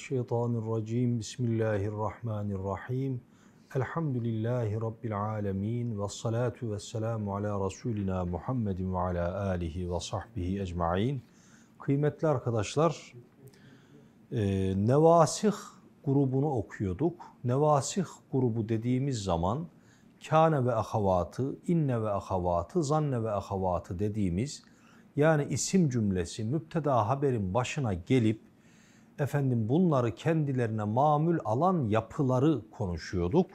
Mineşşeytanirracim. Bismillahirrahmanirrahim. Elhamdülillahi Rabbil alemin. Ve salatu ve selamu ala Resulina Muhammedin ve ala alihi ve sahbihi ecma'in. Kıymetli arkadaşlar, e, Nevasih grubunu okuyorduk. Nevasih grubu dediğimiz zaman kâne ve ahavatı, inne ve ahavatı, zanne ve ahavatı dediğimiz yani isim cümlesi müpteda haberin başına gelip efendim bunları kendilerine mamül alan yapıları konuşuyorduk.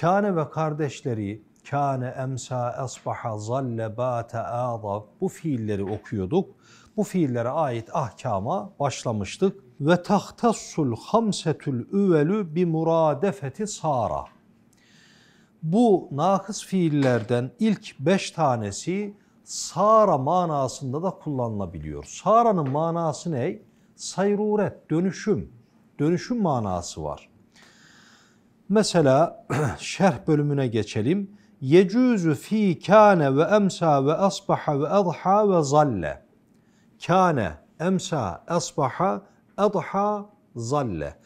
Kâne ve kardeşleri kâne emsa esbaha zalle bâte âda bu fiilleri okuyorduk. Bu fiillere ait ahkama başlamıştık. Ve tahtassul hamsetül üvelü bi muradefeti sara. Bu nakıs fiillerden ilk beş tanesi sara manasında da kullanılabiliyor. Sara'nın manası ne? sayruret, dönüşüm, dönüşüm manası var. Mesela şerh bölümüne geçelim. Yecüzü fi kâne ve emsa ve asbaha ve adha ve zalle. Kâne, emsa, asbaha, adha, zalle.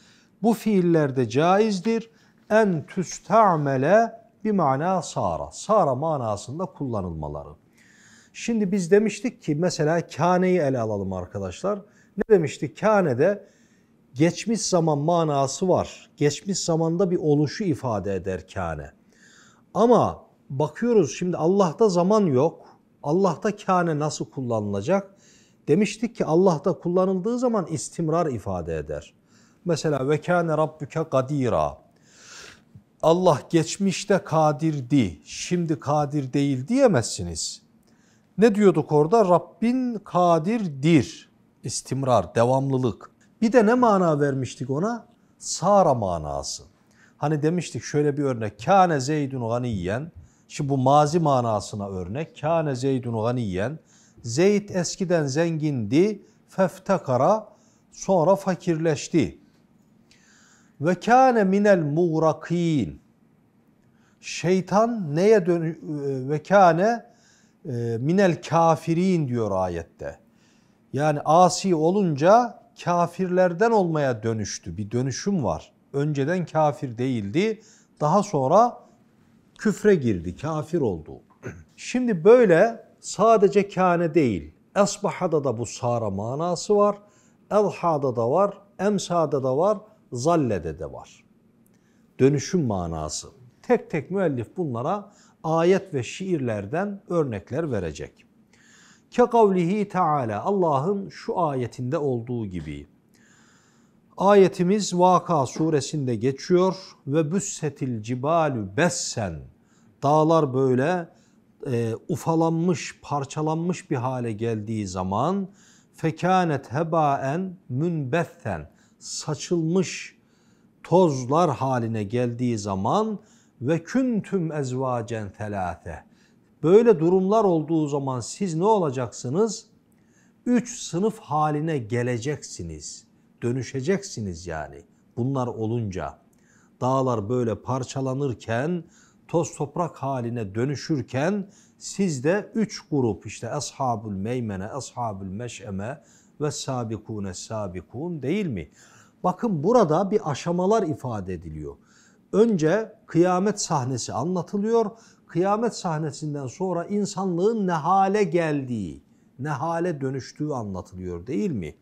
Bu fiillerde caizdir. En tüstamele bir mana sara. Sara manasında kullanılmaları. Şimdi biz demiştik ki mesela kâneyi ele alalım arkadaşlar. Ne demiştik? de geçmiş zaman manası var. Geçmiş zamanda bir oluşu ifade eder kâne. Ama bakıyoruz şimdi Allah'ta zaman yok. Allah'ta kâne nasıl kullanılacak? Demiştik ki Allah'ta kullanıldığı zaman istimrar ifade eder. Mesela ve kâne rabbuke kadira. Allah geçmişte kadirdi, şimdi kadir değil diyemezsiniz. Ne diyorduk orada? Rabbin kadirdir istimrar, devamlılık. Bir de ne mana vermiştik ona? Sara manası. Hani demiştik şöyle bir örnek. Kâne zeydun ganiyen. Şimdi bu mazi manasına örnek. Kâne zeydun ganiyen. Zeyd eskiden zengindi. Feftekara. Sonra fakirleşti. Ve kâne minel muğrakîn. Şeytan neye dön e, ve kâne e, minel kafirin diyor ayette. Yani asi olunca kafirlerden olmaya dönüştü. Bir dönüşüm var. Önceden kafir değildi. Daha sonra küfre girdi, kafir oldu. Şimdi böyle sadece kâne değil. Esbahada da bu sara manası var. Elhada da var, emsada da var, zallede de var. Dönüşüm manası. Tek tek müellif bunlara ayet ve şiirlerden örnekler verecek. Ke Teala Allah'ın şu ayetinde olduğu gibi. Ayetimiz Vaka suresinde geçiyor ve büssetil cibalü bessen dağlar böyle e, ufalanmış, parçalanmış bir hale geldiği zaman fekanet hebaen Münbethen saçılmış tozlar haline geldiği zaman ve küntüm ezvacen telate Böyle durumlar olduğu zaman siz ne olacaksınız? Üç sınıf haline geleceksiniz. Dönüşeceksiniz yani. Bunlar olunca dağlar böyle parçalanırken, toz toprak haline dönüşürken siz de üç grup işte ashabul meymene, ashabul meşeme ve sabikune sabikun değil mi? Bakın burada bir aşamalar ifade ediliyor. Önce kıyamet sahnesi anlatılıyor kıyamet sahnesinden sonra insanlığın ne hale geldiği, ne hale dönüştüğü anlatılıyor değil mi?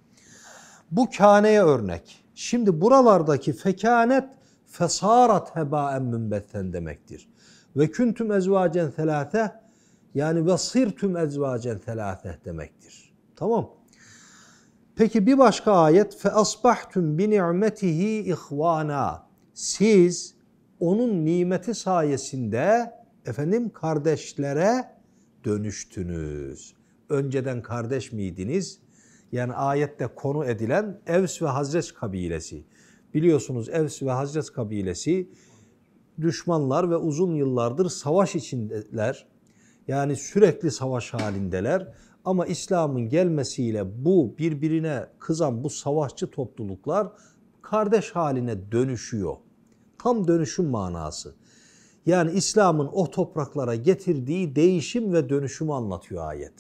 Bu kâneye örnek. Şimdi buralardaki fekanet fesarat hebaen mümbetten demektir. Ve küntüm ezvacen telâte yani ve sırtüm ezvacen telâte demektir. Tamam. Peki bir başka ayet fe asbahtum bi ni'metihi ihvana. Siz onun nimeti sayesinde efendim kardeşlere dönüştünüz. Önceden kardeş miydiniz? Yani ayette konu edilen Evs ve Hazreç kabilesi. Biliyorsunuz Evs ve Hazreç kabilesi düşmanlar ve uzun yıllardır savaş içindeler. Yani sürekli savaş halindeler. Ama İslam'ın gelmesiyle bu birbirine kızan bu savaşçı topluluklar kardeş haline dönüşüyor. Tam dönüşüm manası. Yani İslam'ın o topraklara getirdiği değişim ve dönüşümü anlatıyor ayet.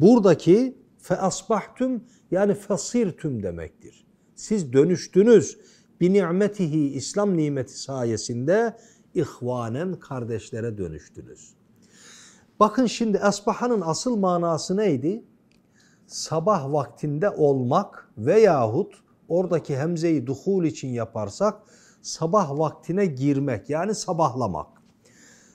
Buradaki fe asbahtum yani fasirtüm demektir. Siz dönüştünüz bi nimetihi İslam nimeti sayesinde ihvanen kardeşlere dönüştünüz. Bakın şimdi asbahanın asıl manası neydi? Sabah vaktinde olmak veyahut oradaki hemzeyi duhul için yaparsak sabah vaktine girmek yani sabahlamak.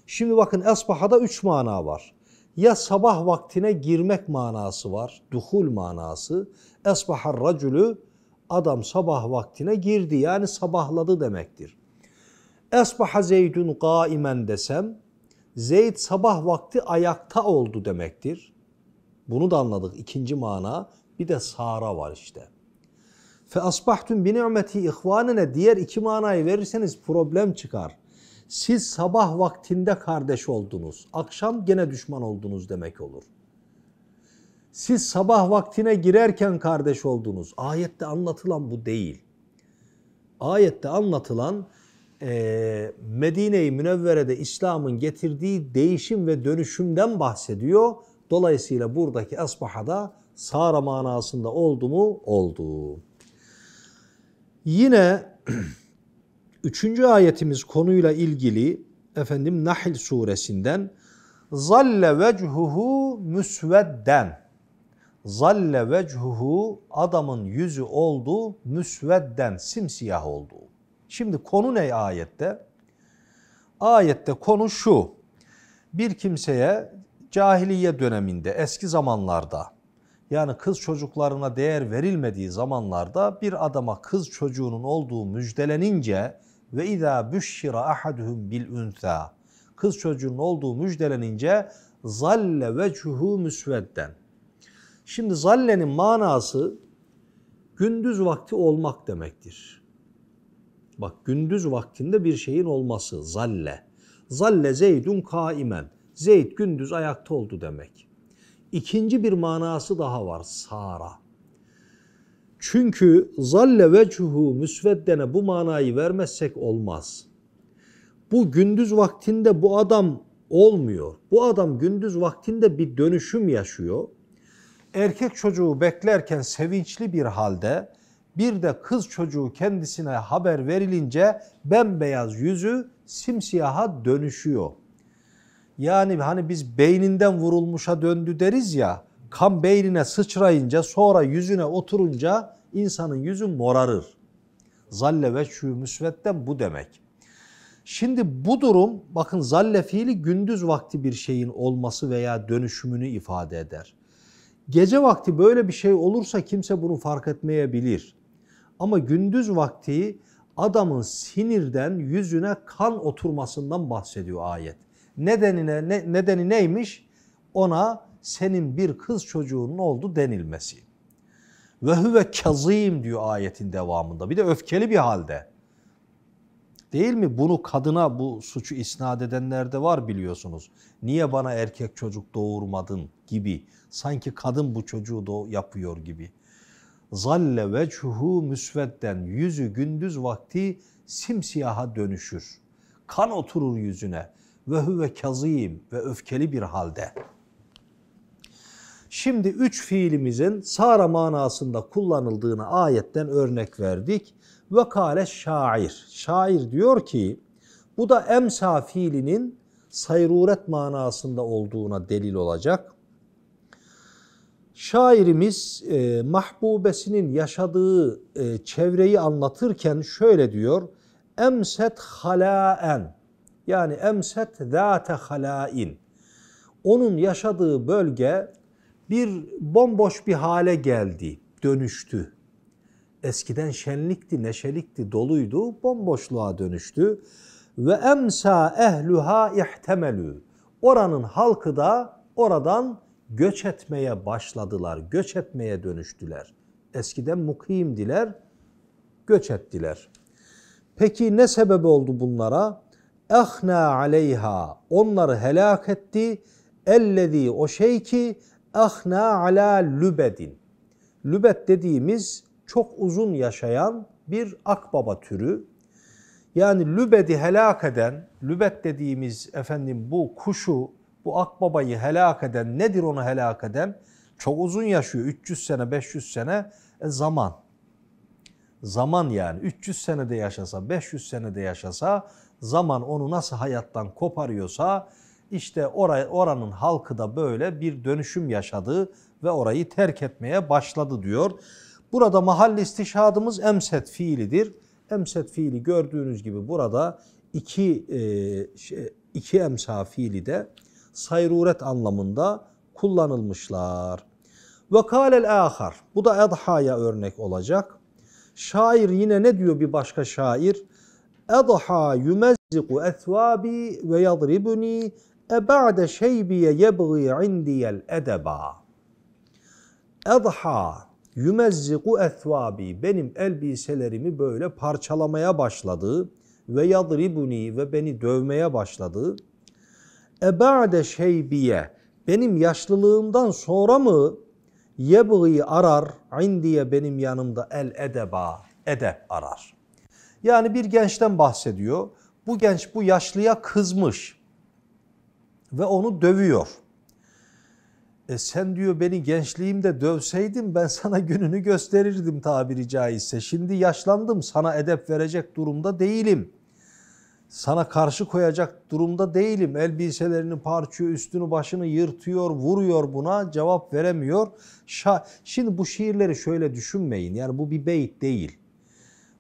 Şimdi bakın esbahada üç mana var. Ya sabah vaktine girmek manası var, duhul manası. Esbahar racülü adam sabah vaktine girdi yani sabahladı demektir. Esbaha zeydün gaimen desem Zeyd sabah vakti ayakta oldu demektir. Bunu da anladık. ikinci mana bir de Sara var işte. Fe asbahtum bi ni'meti ihvanene diğer iki manayı verirseniz problem çıkar. Siz sabah vaktinde kardeş oldunuz. Akşam gene düşman oldunuz demek olur. Siz sabah vaktine girerken kardeş oldunuz. Ayette anlatılan bu değil. Ayette anlatılan e, Medine-i Münevvere'de İslam'ın getirdiği değişim ve dönüşümden bahsediyor. Dolayısıyla buradaki asbahada sara manasında oldu mu? Oldu. Yine üçüncü ayetimiz konuyla ilgili efendim Nahl suresinden zalle vechuhu müsvedden zalle vechuhu adamın yüzü oldu müsvedden simsiyah oldu. Şimdi konu ne ayette? Ayette konu şu. Bir kimseye cahiliye döneminde eski zamanlarda yani kız çocuklarına değer verilmediği zamanlarda bir adama kız çocuğunun olduğu müjdelenince ve izâ büşşira ahaduhum bil ünsâ kız çocuğunun olduğu müjdelenince zalle vechuhu müsvedden. Şimdi zallenin manası gündüz vakti olmak demektir. Bak gündüz vaktinde bir şeyin olması zalle. Zalle zeydun kaimen. Zeyd gündüz ayakta oldu demek ikinci bir manası daha var Sara. Çünkü zalle vechuhu müsveddene bu manayı vermezsek olmaz. Bu gündüz vaktinde bu adam olmuyor. Bu adam gündüz vaktinde bir dönüşüm yaşıyor. Erkek çocuğu beklerken sevinçli bir halde bir de kız çocuğu kendisine haber verilince bembeyaz yüzü simsiyaha dönüşüyor. Yani hani biz beyninden vurulmuşa döndü deriz ya, kan beynine sıçrayınca sonra yüzüne oturunca insanın yüzü morarır. Zalle ve şu müsvedden bu demek. Şimdi bu durum bakın zalle fiili gündüz vakti bir şeyin olması veya dönüşümünü ifade eder. Gece vakti böyle bir şey olursa kimse bunu fark etmeyebilir. Ama gündüz vakti adamın sinirden yüzüne kan oturmasından bahsediyor ayet. Nedenine ne, nedeni neymiş? Ona senin bir kız çocuğunun oldu denilmesi. Ve huve kazim diyor ayetin devamında. Bir de öfkeli bir halde. Değil mi? Bunu kadına bu suçu isnat edenler de var biliyorsunuz. Niye bana erkek çocuk doğurmadın gibi. Sanki kadın bu çocuğu da yapıyor gibi. Zalle vechuhu müsvedden. Yüzü gündüz vakti simsiyaha dönüşür. Kan oturur yüzüne ve huve kazim ve öfkeli bir halde. Şimdi üç fiilimizin sara manasında kullanıldığını ayetten örnek verdik. Ve kale şair. Şair diyor ki bu da emsa fiilinin sayruret manasında olduğuna delil olacak. Şairimiz e, mahbubesinin yaşadığı e, çevreyi anlatırken şöyle diyor. Emset halaen yani emset zâte halâin. Onun yaşadığı bölge bir bomboş bir hale geldi, dönüştü. Eskiden şenlikti, neşelikti, doluydu, bomboşluğa dönüştü. Ve emsa ehluha ihtemelü. Oranın halkı da oradan göç etmeye başladılar, göç etmeye dönüştüler. Eskiden mukimdiler, göç ettiler. Peki ne sebebi oldu bunlara? ehna aleyha onları helak etti ellezî o şey ki ehna ala lübedin lübet dediğimiz çok uzun yaşayan bir akbaba türü yani lübedi helak eden lübet dediğimiz efendim bu kuşu bu akbabayı helak eden nedir onu helak eden çok uzun yaşıyor 300 sene 500 sene e, zaman zaman yani 300 sene de yaşasa 500 sene de yaşasa zaman onu nasıl hayattan koparıyorsa işte oraya, oranın halkı da böyle bir dönüşüm yaşadı ve orayı terk etmeye başladı diyor. Burada mahalli istişadımız emset fiilidir. Emset fiili gördüğünüz gibi burada iki, e, şey, iki emsa fiili de sayruret anlamında kullanılmışlar. Ve kâlel ahar. Bu da edhaya örnek olacak. Şair yine ne diyor bir başka şair? Edha yumezziku ethvabi ve yadribuni eba'de şeybiye yebği indiyel edeba. Edha yumezziku ethvabi benim elbiselerimi böyle parçalamaya başladı ve yadribuni ve beni dövmeye başladı. Eba'de şeybiye benim yaşlılığımdan sonra mı yebği arar indiye benim yanımda el edeba edep arar. Yani bir gençten bahsediyor. Bu genç bu yaşlıya kızmış ve onu dövüyor. E sen diyor beni gençliğimde dövseydin ben sana gününü gösterirdim tabiri caizse. Şimdi yaşlandım sana edep verecek durumda değilim. Sana karşı koyacak durumda değilim. Elbiselerini parçıyor, üstünü başını yırtıyor, vuruyor buna cevap veremiyor. Şimdi bu şiirleri şöyle düşünmeyin yani bu bir beyt değil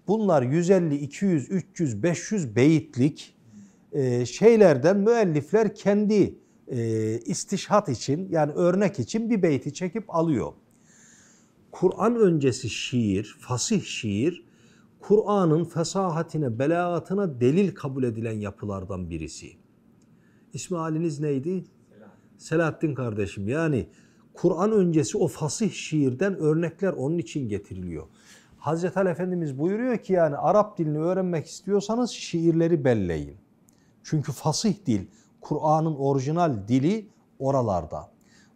Bunlar 150, 200, 300, 500 beyitlik e, şeylerden müellifler kendi e, istişhat için yani örnek için bir beyti çekip alıyor. Kur'an öncesi şiir, fasih şiir Kur'an'ın fesahatine, belaatına delil kabul edilen yapılardan birisi. İsmi haliniz neydi? Selahattin, Selahattin kardeşim. Yani Kur'an öncesi o fasih şiirden örnekler onun için getiriliyor. Hazreti Ali Efendimiz buyuruyor ki yani Arap dilini öğrenmek istiyorsanız şiirleri belleyin. Çünkü fasih dil, Kur'an'ın orijinal dili oralarda.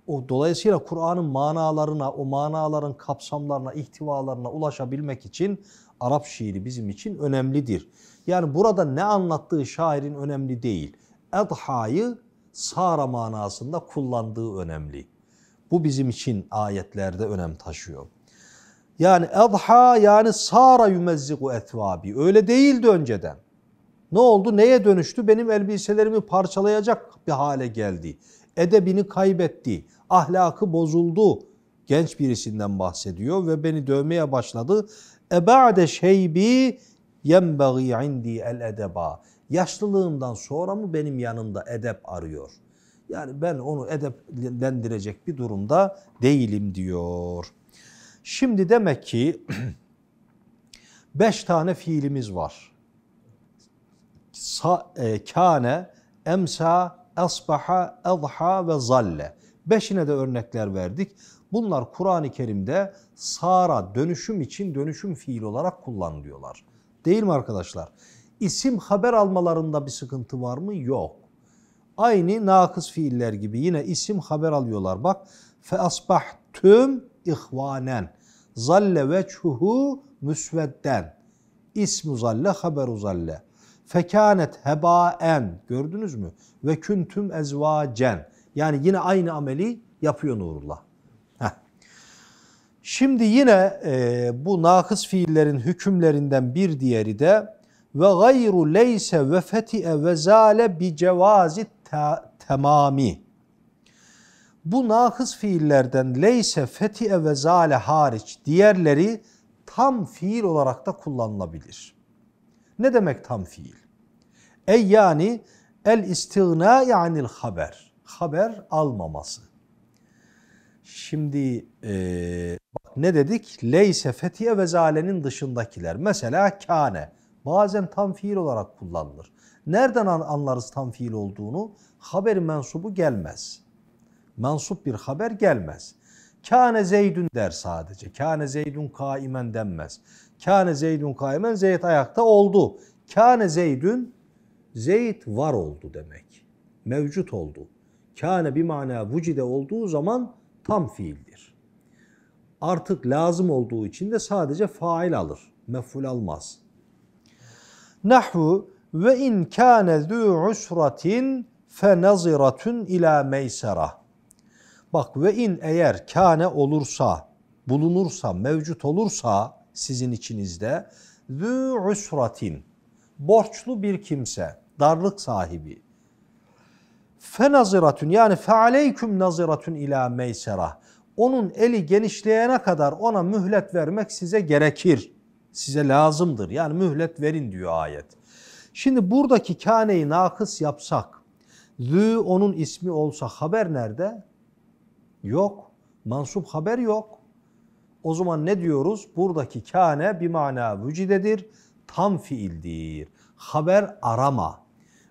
O dolayısıyla Kur'an'ın manalarına, o manaların kapsamlarına, ihtivalarına ulaşabilmek için Arap şiiri bizim için önemlidir. Yani burada ne anlattığı şairin önemli değil. Edha'yı sara manasında kullandığı önemli. Bu bizim için ayetlerde önem taşıyor. Yani adha yani sara yumezzigu etvabi. Öyle değildi önceden. Ne oldu? Neye dönüştü? Benim elbiselerimi parçalayacak bir hale geldi. Edebini kaybetti. Ahlakı bozuldu. Genç birisinden bahsediyor ve beni dövmeye başladı. Eba'de şeybi yenbeği indi el edeba. Yaşlılığımdan sonra mı benim yanımda edep arıyor? Yani ben onu edeplendirecek bir durumda değilim diyor. Şimdi demek ki beş tane fiilimiz var. Sa, e, kâne, emsa, esbaha, edha ve zalle. Beşine de örnekler verdik. Bunlar Kur'an-ı Kerim'de sara dönüşüm için dönüşüm fiil olarak kullanılıyorlar. Değil mi arkadaşlar? İsim haber almalarında bir sıkıntı var mı? Yok. Aynı nakıs fiiller gibi yine isim haber alıyorlar. Bak fe asbahtüm ihvanen zalle veçhuhu müsvedden. İsmu zalle haberu zalle. Fekanet hebaen. Gördünüz mü? Ve küntüm ezvacen. Yani yine aynı ameli yapıyor Nurullah. Şimdi yine e, bu nakıs fiillerin hükümlerinden bir diğeri de ve gayru leyse ve feti'e ve zale bi cevazi temami. Bu nakıs fiillerden leyse feti'e ve zale hariç diğerleri tam fiil olarak da kullanılabilir. Ne demek tam fiil? Ey yani el istigna yanil haber. Haber almaması. Şimdi e, bak ne dedik? Leyse fetiye ve zalenin dışındakiler. Mesela kane. Bazen tam fiil olarak kullanılır. Nereden anlarız tam fiil olduğunu? Haber mensubu gelmez mensup bir haber gelmez. Kâne Zeydün der sadece. Kâne Zeydün kaimen denmez. Kâne Zeydün kaimen Zeyd ayakta oldu. Kâne Zeydün Zeyd var oldu demek. Mevcut oldu. Kâne bir mana vucide olduğu zaman tam fiildir. Artık lazım olduğu için de sadece fail alır. Mef'ul almaz. Nahvu ve in kâne du usratin fe naziratun ila meysera. Bak ve in eğer kâne olursa, bulunursa, mevcut olursa sizin içinizde zü usratin borçlu bir kimse, darlık sahibi. Fe naziratun yani fe aleyküm naziratun ila meysera. Onun eli genişleyene kadar ona mühlet vermek size gerekir. Size lazımdır. Yani mühlet verin diyor ayet. Şimdi buradaki kâneyi nakıs yapsak, zü onun ismi olsa haber nerede? Yok. Mansup haber yok. O zaman ne diyoruz? Buradaki kâne bir mana vücidedir. Tam fiildir. Haber arama.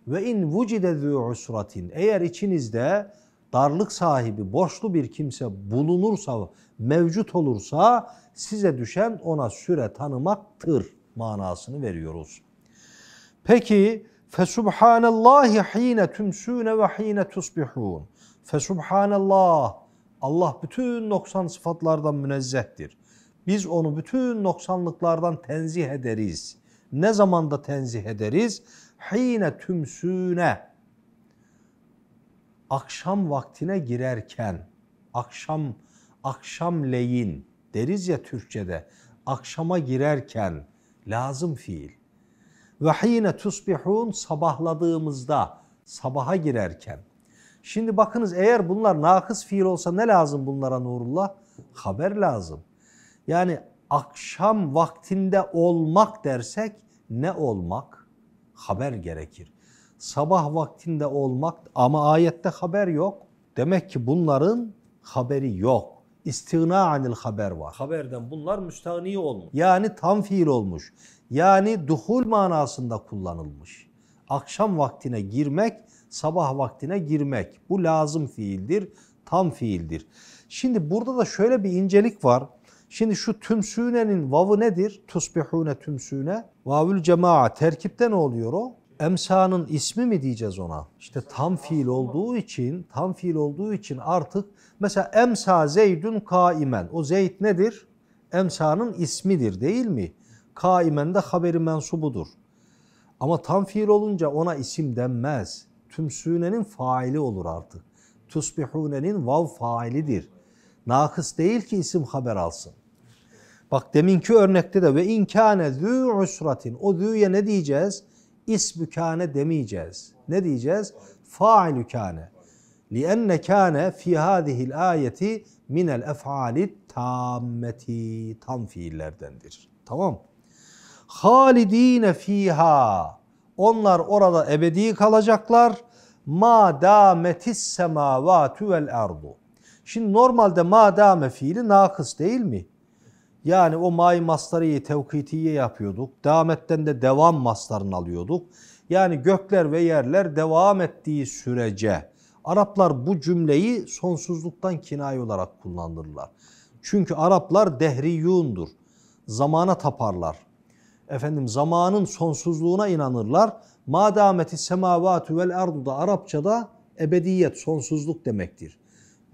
Ve in vücide zü usratin. Eğer içinizde darlık sahibi, borçlu bir kimse bulunursa, mevcut olursa size düşen ona süre tanımaktır manasını veriyoruz. Peki Fesubhanallahi hine tümsüne ve hine tusbihun. Fesubhanallah Allah bütün noksan sıfatlardan münezzehtir. Biz onu bütün noksanlıklardan tenzih ederiz. Ne zaman da tenzih ederiz? Hine tümsüne akşam vaktine girerken akşam akşamleyin deriz ya Türkçede akşama girerken lazım fiil. Ve hine tusbihun sabahladığımızda sabaha girerken Şimdi bakınız eğer bunlar nakıs fiil olsa ne lazım bunlara Nurullah? Haber lazım. Yani akşam vaktinde olmak dersek ne olmak? Haber gerekir. Sabah vaktinde olmak ama ayette haber yok. Demek ki bunların haberi yok. İstigna anil haber var. Haberden bunlar müstahni olmuş. Yani tam fiil olmuş. Yani duhul manasında kullanılmış. Akşam vaktine girmek sabah vaktine girmek. Bu lazım fiildir, tam fiildir. Şimdi burada da şöyle bir incelik var. Şimdi şu tümsünenin vavı nedir? Tusbihune tümsüne. Vavül cemaa. Terkipte ne oluyor o? Emsanın ismi mi diyeceğiz ona? İşte tam fiil olduğu için, tam fiil olduğu için artık mesela emsa zeydün kaimen. O zeyt nedir? Emsanın ismidir değil mi? Kaimen de haberi mensubudur. Ama tam fiil olunca ona isim denmez tümsünenin faili olur artık. Tusbihunenin vav failidir. Nakıs değil ki isim haber alsın. Bak deminki örnekte de ve inkâne zü usratin. O zü'ye ne diyeceğiz? kâne demeyeceğiz. Ne diyeceğiz? Failükâne. لِأَنَّ كَانَ فِي هَذِهِ الْآيَةِ مِنَ الْاَفْعَالِ tammeti Tam fiillerdendir. Tamam. خَالِد۪ينَ fiha onlar orada ebedi kalacaklar. Ma dametis semavatu vel ardu. Şimdi normalde ma dame fiili nakıs değil mi? Yani o may mastarıyı tevkitiye yapıyorduk. Dametten de devam maslarını alıyorduk. Yani gökler ve yerler devam ettiği sürece Araplar bu cümleyi sonsuzluktan kinayi olarak kullanırlar. Çünkü Araplar dehriyundur. Zamana taparlar efendim zamanın sonsuzluğuna inanırlar. Madameti semavatü vel ardu da Arapçada ebediyet, sonsuzluk demektir.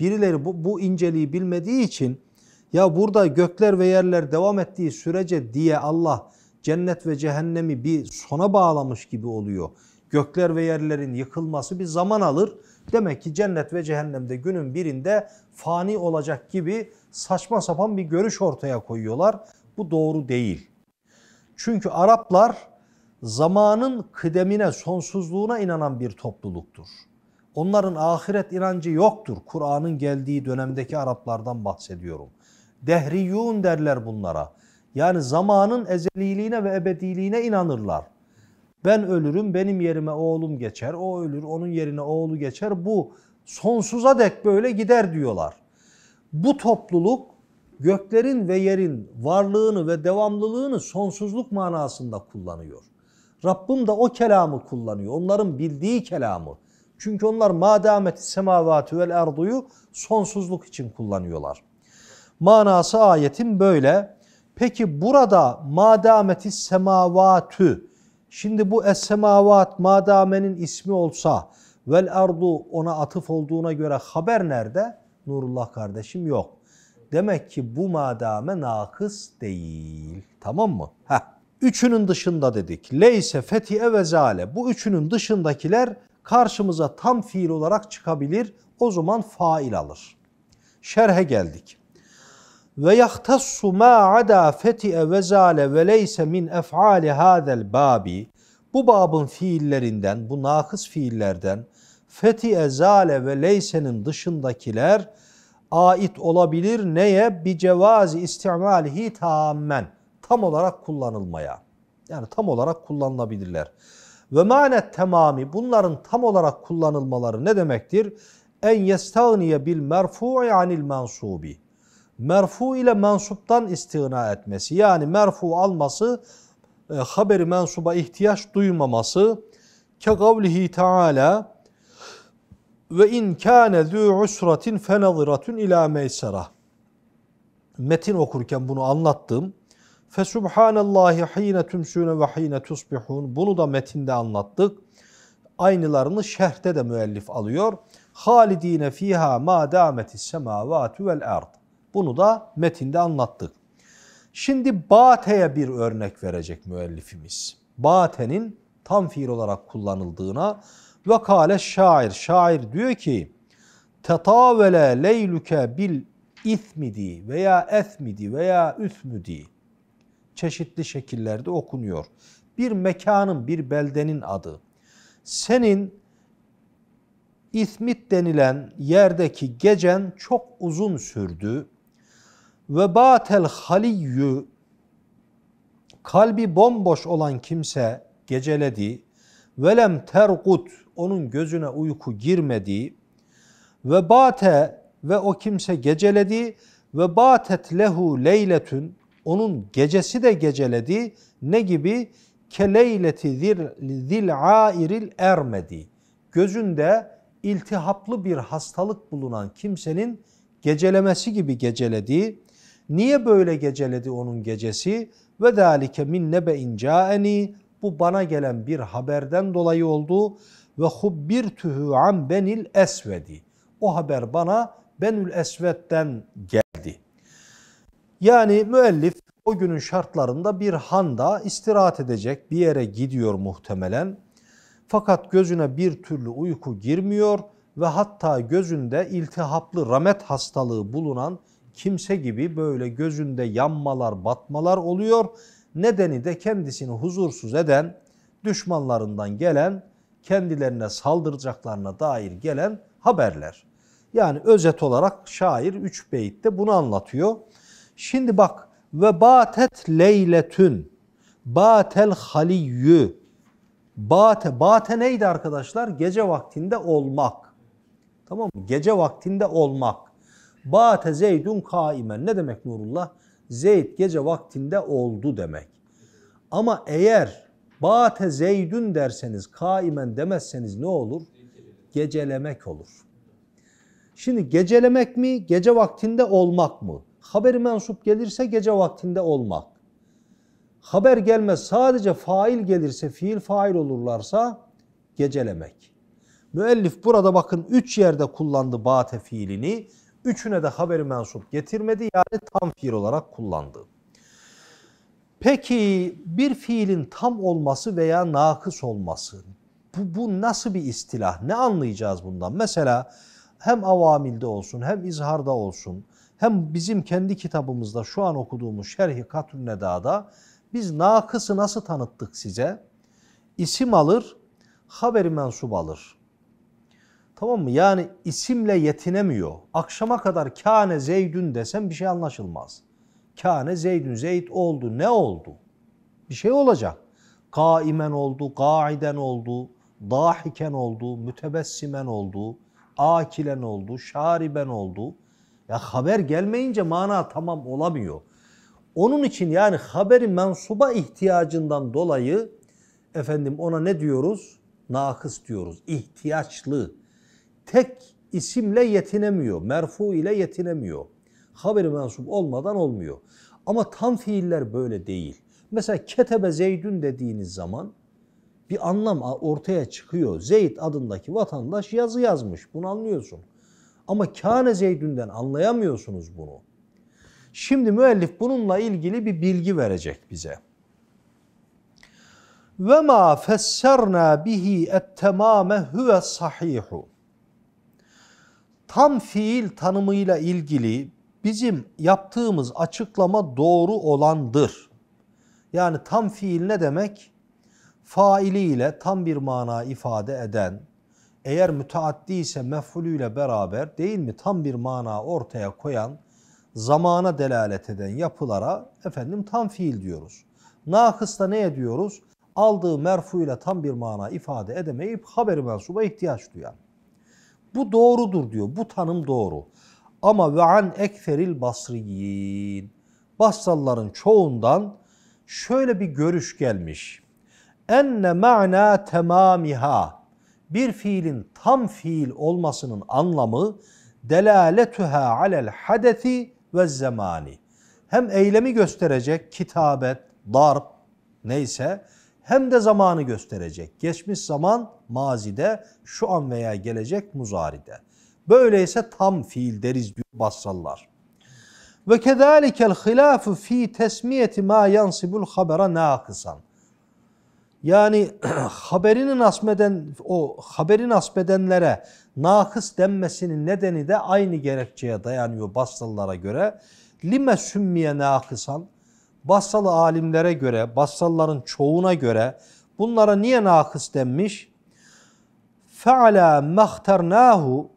Birileri bu, bu inceliği bilmediği için ya burada gökler ve yerler devam ettiği sürece diye Allah cennet ve cehennemi bir sona bağlamış gibi oluyor. Gökler ve yerlerin yıkılması bir zaman alır. Demek ki cennet ve cehennemde günün birinde fani olacak gibi saçma sapan bir görüş ortaya koyuyorlar. Bu doğru değil. Çünkü Araplar zamanın kıdemine, sonsuzluğuna inanan bir topluluktur. Onların ahiret inancı yoktur. Kur'an'ın geldiği dönemdeki Araplardan bahsediyorum. Dehriyun derler bunlara. Yani zamanın ezeliliğine ve ebediliğine inanırlar. Ben ölürüm, benim yerime oğlum geçer, o ölür, onun yerine oğlu geçer. Bu sonsuza dek böyle gider diyorlar. Bu topluluk göklerin ve yerin varlığını ve devamlılığını sonsuzluk manasında kullanıyor. Rabbim de o kelamı kullanıyor. Onların bildiği kelamı. Çünkü onlar madameti semavatü vel erduyu sonsuzluk için kullanıyorlar. Manası ayetin böyle. Peki burada madameti semavatü. Şimdi bu es-semavat madamenin ismi olsa vel erdu ona atıf olduğuna göre haber nerede? Nurullah kardeşim yok. Demek ki bu madame nakıs değil. Tamam mı? Heh. Üçünün dışında dedik. Leyse, fetihe ve zale. Bu üçünün dışındakiler karşımıza tam fiil olarak çıkabilir. O zaman fail alır. Şerhe geldik. Ve yahtassu ma ada fetihe ve zale ve leyse min ef'ali hadel babi. Bu babın fiillerinden, bu nakıs fiillerden fetihe zale ve leysenin dışındakiler ait olabilir neye? Bir cevaz istimalihi tamamen Tam olarak kullanılmaya. Yani tam olarak kullanılabilirler. Ve manet temami bunların tam olarak kullanılmaları ne demektir? En yestağniye bil merfu'i anil mensubi Merfu ile mensuptan istina etmesi. Yani merfu alması, e, haberi mensuba ihtiyaç duymaması. Ke kavlihi teala ve in kâne zû usratin fenaziratun ilâ meysera. Metin okurken bunu anlattım. Fe subhanallahi hîne tümsûne ve hîne tusbihun. Bunu da metinde anlattık. Aynılarını şerhte de müellif alıyor. Halidine fiha ma dametis semavatu vel ard. Bunu da metinde anlattık. Şimdi Bate'ye bir örnek verecek müellifimiz. Bate'nin tam fiil olarak kullanıldığına ve kâle şair. Şair diyor ki tetavele Leyluk'e bil ithmidi veya ethmidi veya üthmidi. çeşitli şekillerde okunuyor. Bir mekanın, bir beldenin adı. Senin İsmit denilen yerdeki gecen çok uzun sürdü. Ve batel haliyyü kalbi bomboş olan kimse geceledi. Velem terkut onun gözüne uyku girmedi ve bate ve o kimse geceledi ve batet lehu leyletün onun gecesi de geceledi ne gibi keleyleti leyleti zil airil ermedi gözünde iltihaplı bir hastalık bulunan kimsenin gecelemesi gibi geceledi. Niye böyle geceledi onun gecesi? Ve zalike min nebe incaeni bu bana gelen bir haberden dolayı oldu ve tühü an benil esvedi. O haber bana benül esvedden geldi. Yani müellif o günün şartlarında bir handa istirahat edecek bir yere gidiyor muhtemelen. Fakat gözüne bir türlü uyku girmiyor ve hatta gözünde iltihaplı ramet hastalığı bulunan kimse gibi böyle gözünde yanmalar, batmalar oluyor. Nedeni de kendisini huzursuz eden, düşmanlarından gelen kendilerine saldıracaklarına dair gelen haberler. Yani özet olarak şair 3 beyitte bunu anlatıyor. Şimdi bak ve batet leyletün batel haliyyü bate bate neydi arkadaşlar? Gece vaktinde olmak. Tamam mı? Gece vaktinde olmak. Bate zeydun kaimen. Ne demek Nurullah? Zeyd gece vaktinde oldu demek. Ama eğer Bate zeydün derseniz, kaimen demezseniz ne olur? Gecelemek olur. Şimdi gecelemek mi, gece vaktinde olmak mı? Haberi mensup gelirse gece vaktinde olmak. Haber gelmez sadece fail gelirse, fiil fail olurlarsa gecelemek. Müellif burada bakın üç yerde kullandı bate fiilini. Üçüne de haberi mensup getirmedi yani tam fiil olarak kullandı. Peki bir fiilin tam olması veya nakıs olması bu, bu nasıl bir istilah? Ne anlayacağız bundan? Mesela hem avamilde olsun hem izharda olsun hem bizim kendi kitabımızda şu an okuduğumuz Şerhi Katun Neda'da biz nakısı nasıl tanıttık size? İsim alır, haberi mensub alır. Tamam mı? Yani isimle yetinemiyor. Akşama kadar kâne zeydün desem bir şey anlaşılmaz. Kâne Zeydün Zeyd oldu. Ne oldu? Bir şey olacak. Kaimen oldu, gaiden oldu, dahiken oldu, mütebessimen oldu, akilen oldu, şariben oldu. Ya haber gelmeyince mana tamam olamıyor. Onun için yani haberi mensuba ihtiyacından dolayı efendim ona ne diyoruz? Nakıs diyoruz. İhtiyaçlı. Tek isimle yetinemiyor. Merfu ile yetinemiyor haberi mensup olmadan olmuyor. Ama tam fiiller böyle değil. Mesela ketebe zeydün dediğiniz zaman bir anlam ortaya çıkıyor. Zeyd adındaki vatandaş yazı yazmış. Bunu anlıyorsun. Ama kâne zeydünden anlayamıyorsunuz bunu. Şimdi müellif bununla ilgili bir bilgi verecek bize. Ve ma fesserna bihi ettemame huve sahihu. Tam fiil tanımıyla ilgili bizim yaptığımız açıklama doğru olandır. Yani tam fiil ne demek? Failiyle tam bir mana ifade eden, eğer müteaddi ise mef'ulüyle beraber değil mi tam bir mana ortaya koyan, zamana delalet eden yapılara efendim tam fiil diyoruz. Nakısta ne diyoruz? Aldığı merfuyla tam bir mana ifade edemeyip haberi mensuba ihtiyaç duyan. Bu doğrudur diyor. Bu tanım doğru. Ama ve an ekferil basriyin. Basralıların çoğundan şöyle bir görüş gelmiş. Enne ma'na temamiha. Bir fiilin tam fiil olmasının anlamı delaletuha alel hadeti ve zamani Hem eylemi gösterecek kitabet, darp neyse hem de zamanı gösterecek. Geçmiş zaman mazide, şu an veya gelecek muzaride. Böyleyse tam fiil deriz diyor Basralılar. Ve kezalikel hilafu fi tesmiyeti ma yansibul habera nakısan. Yani haberini nasmeden o haberi nasbedenlere nakıs denmesinin nedeni de aynı gerekçeye dayanıyor Basralılara göre. Lime sümmiye nakısan Basralı alimlere göre, Basralıların çoğuna göre bunlara niye nakıs denmiş? Feala mahtarnahu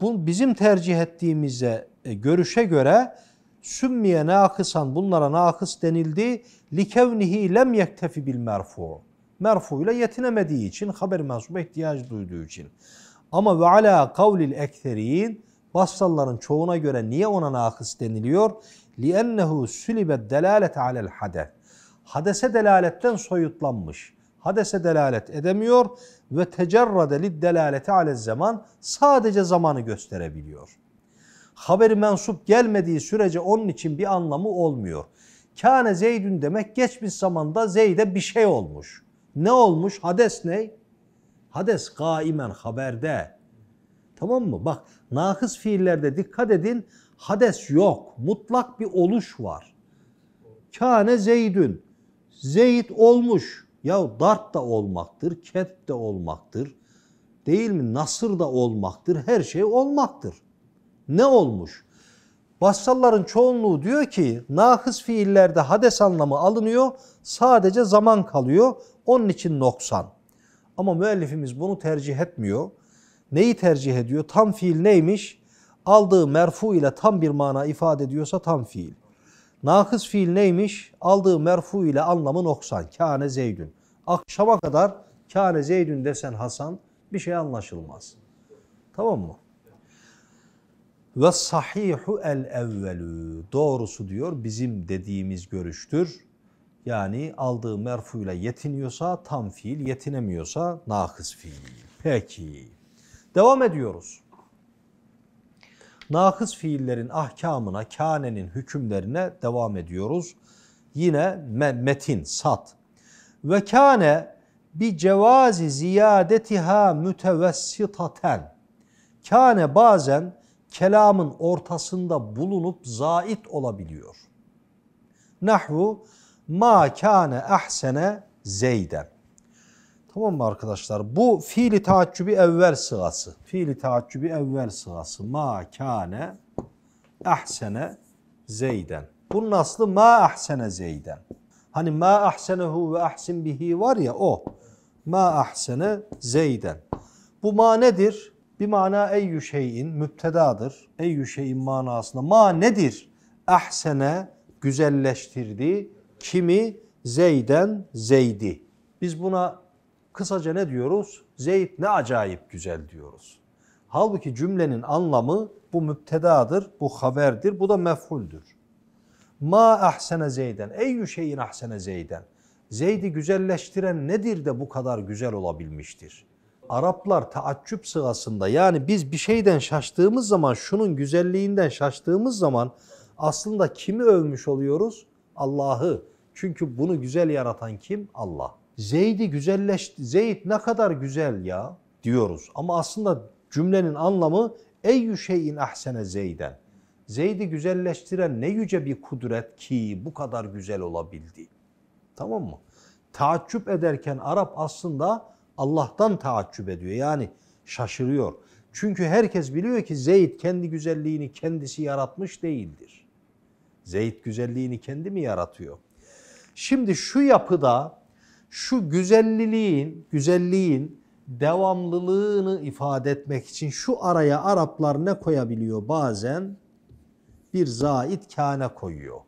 bu bizim tercih ettiğimize e, görüşe göre sümmiye nakısan bunlara nakıs denildi. Likevnihi lem yektefi bil merfu. Merfu ile yetinemediği için haber mensuba ihtiyaç duyduğu için. Ama ve ala kavlil ekserin Bassalların çoğuna göre niye ona nakıs deniliyor? لِأَنَّهُ سُلِبَ دَلَالَةَ عَلَى الْحَدَثِ Hadese delaletten soyutlanmış. Hadese delalet edemiyor ve tecerrade delalete ale zaman sadece zamanı gösterebiliyor. Haberi mensup gelmediği sürece onun için bir anlamı olmuyor. Kâne Zeydün demek geçmiş zamanda Zeyd'e bir şey olmuş. Ne olmuş? Hades ne? Hades gaimen haberde. Tamam mı? Bak nakıs fiillerde dikkat edin. Hades yok. Mutlak bir oluş var. Kâne Zeydün. Zeyd olmuş. Ya darp da olmaktır, ketp de olmaktır. Değil mi? Nasır da olmaktır. Her şey olmaktır. Ne olmuş? Vassalların çoğunluğu diyor ki nakıs fiillerde hades anlamı alınıyor. Sadece zaman kalıyor. Onun için noksan. Ama müellifimiz bunu tercih etmiyor. Neyi tercih ediyor? Tam fiil neymiş? Aldığı merfu ile tam bir mana ifade ediyorsa tam fiil. Nakıs fiil neymiş? Aldığı merfu ile anlamı noksan. Kâne zeydün. Akşama kadar kâne zeydün desen Hasan bir şey anlaşılmaz. Tamam mı? Ve sahihu el evvelü. Doğrusu diyor bizim dediğimiz görüştür. Yani aldığı merfuyla yetiniyorsa tam fiil, yetinemiyorsa nakıs fiil. Peki. Devam ediyoruz nakıs fiillerin ahkamına, kânenin hükümlerine devam ediyoruz. Yine metin, sat. Ve kâne bi cevazi ziyadetiha mütevessitaten. Kâne bazen kelamın ortasında bulunup zait olabiliyor. Nahvu ma kâne ahsene zeyden. Tamam mı arkadaşlar? Bu fiili taaccübi evvel sığası. Fiili taaccübi evvel sığası. Ma kâne ahsene zeyden. Bunun aslı ma ahsene zeyden. Hani ma ahsenehu ve ahsin bihi var ya o. Ma ahsene zeyden. Bu ma nedir? Bir mana eyyü şeyin müptedadır. Eyyü şeyin manasında ma nedir? Ahsene güzelleştirdi. Kimi? Zeyden zeydi. Biz buna Kısaca ne diyoruz? Zeyd ne acayip güzel diyoruz. Halbuki cümlenin anlamı bu müptedadır, bu haberdir, bu da mefhuldür. Ma ahsene Zeyden, eyyü şeyin ahsene Zeyden. Zeyd'i güzelleştiren nedir de bu kadar güzel olabilmiştir? Araplar taaccüp sırasında yani biz bir şeyden şaştığımız zaman, şunun güzelliğinden şaştığımız zaman aslında kimi övmüş oluyoruz? Allah'ı. Çünkü bunu güzel yaratan kim? Allah. Zeyd'i güzelleşti. Zeyd ne kadar güzel ya diyoruz. Ama aslında cümlenin anlamı eyyü şeyin ahsene Zeyd'en. Zeyd'i güzelleştiren ne yüce bir kudret ki bu kadar güzel olabildi. Tamam mı? Taaccüp ederken Arap aslında Allah'tan taaccüp ediyor. Yani şaşırıyor. Çünkü herkes biliyor ki Zeyd kendi güzelliğini kendisi yaratmış değildir. Zeyd güzelliğini kendi mi yaratıyor? Şimdi şu yapıda şu güzelliğin, güzelliğin devamlılığını ifade etmek için şu araya Araplar ne koyabiliyor bazen? Bir zait kâne koyuyor.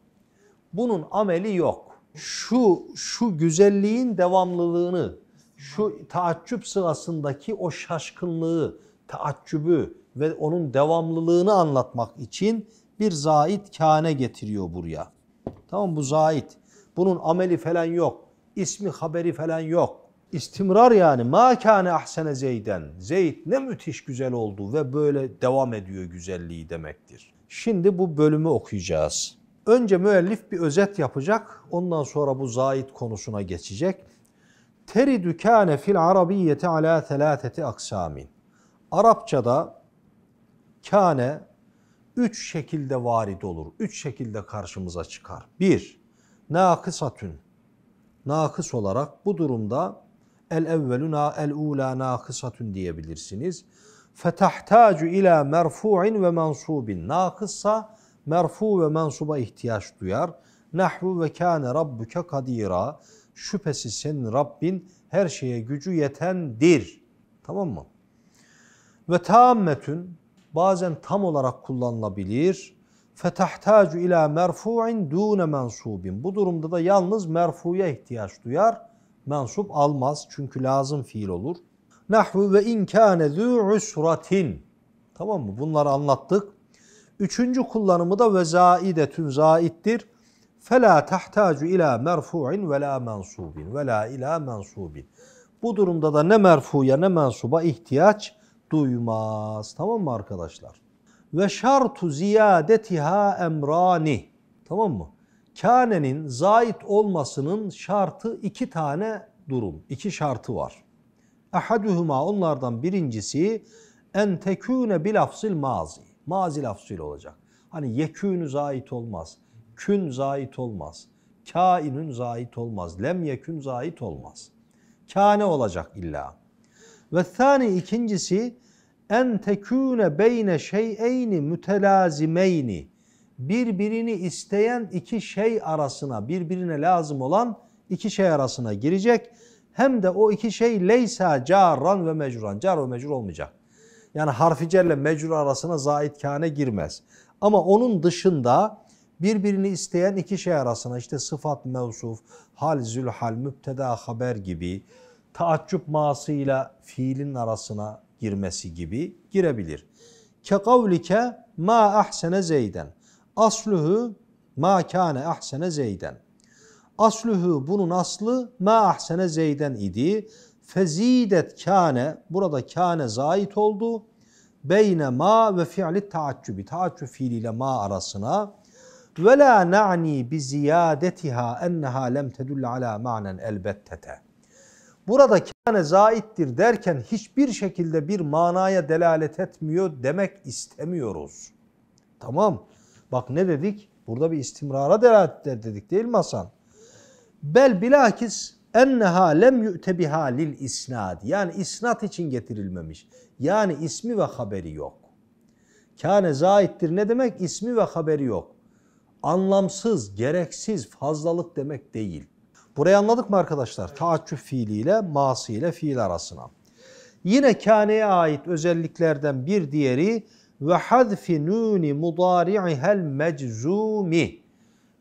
Bunun ameli yok. Şu şu güzelliğin devamlılığını, şu taaccüp sırasındaki o şaşkınlığı, taaccübü ve onun devamlılığını anlatmak için bir zait kâne getiriyor buraya. Tamam bu zait. Bunun ameli falan yok ismi haberi falan yok. İstimrar yani ma kâne ahsene zeyden. Zeyd ne müthiş güzel oldu ve böyle devam ediyor güzelliği demektir. Şimdi bu bölümü okuyacağız. Önce müellif bir özet yapacak. Ondan sonra bu zayid konusuna geçecek. Teri kâne fil arabiyyeti alâ telâteti aksamin. Arapçada kâne üç şekilde varid olur. Üç şekilde karşımıza çıkar. Bir, nakısatün nakıs olarak bu durumda el evveluna el ula nakısatun diyebilirsiniz. Fetahtacu ila merfu'in ve mensubin. Nakıssa merfu ve mensuba ihtiyaç duyar. Nahvu ve kâne rabbuke kadira. Şüphesiz senin Rabbin her şeye gücü yetendir. Tamam mı? Ve taammetün bazen tam olarak kullanılabilir. فَتَحْتَاجُ ila merfu'in دُونَ mensubin. Bu durumda da yalnız merfuya ihtiyaç duyar. Mensup almaz çünkü lazım fiil olur. Nahvu ve inkâne zû usratin. Tamam mı? Bunları anlattık. Üçüncü kullanımı da ve zaidetün zaittir. فَلَا تَحْتَاجُ ila merfu'in ve la mensubin ve la ila mensubin. Bu durumda da ne merfuya ne mensuba ihtiyaç duymaz. Tamam mı arkadaşlar? Ve şartu ziyadetiha emrani. Tamam mı? Kâne'nin zayit olmasının şartı iki tane durum, iki şartı var. Ahaduhuma onlardan birincisi en tekûne bilafsil mazi. Mazi lafzıyla olacak. Hani yekûnü zayit olmaz, kün zayit olmaz, kâinün zayit olmaz, lem yekûn zayit olmaz. Kâne olacak illa. Ve thani ikincisi en tekune beyne şeyeyni mütelazimeyni birbirini isteyen iki şey arasına birbirine lazım olan iki şey arasına girecek. Hem de o iki şey leysa carran ve mecruran. Car ve mecrur olmayacak. Yani harfi cerle mecrur arasına zaitkane girmez. Ama onun dışında birbirini isteyen iki şey arasına işte sıfat mevsuf, hal zülhal, müpteda haber gibi taaccüp masıyla fiilin arasına girmesi gibi girebilir. Kekavlike ma ahsene zeyden. Asluhu ma kâne ahsene zeyden. Asluhu bunun aslı ma ahsene zeyden idi. Fezidet kâne burada kâne zayit oldu. Beyne ma ve fiili taaccübi. Taaccü fiiliyle ma arasına ve la na'ni bi ziyadetiha enneha lem tedulle ala ma'nen elbettete burada kâne zaittir derken hiçbir şekilde bir manaya delalet etmiyor demek istemiyoruz. Tamam. Bak ne dedik? Burada bir istimrara delalet eder dedik değil mi Hasan? Bel bilakis enneha lem yu'te biha lil isnad. Yani isnat için getirilmemiş. Yani ismi ve haberi yok. Kâne zaittir ne demek? İsmi ve haberi yok. Anlamsız, gereksiz, fazlalık demek değil. Burayı anladık mı arkadaşlar? Taaccüf fiiliyle masi ile fiil arasına. Yine kâneye ait özelliklerden bir diğeri ve hadfi nuni mudari'ihel meczumi.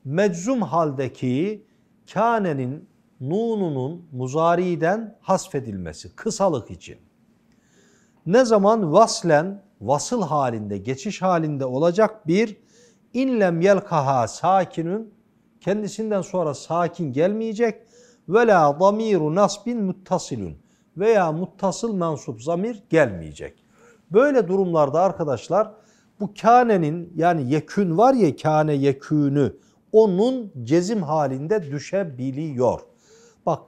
Meczum haldeki kânenin nununun muzari'den hasfedilmesi kısalık için. Ne zaman vaslen vasıl halinde geçiş halinde olacak bir inlem yelkaha sakinün kendisinden sonra sakin gelmeyecek. Ve la damiru nasbin muttasilun veya muttasıl mensup zamir gelmeyecek. Böyle durumlarda arkadaşlar bu kane'nin yani yekün var ya kane yekünü onun cezim halinde düşebiliyor. Bak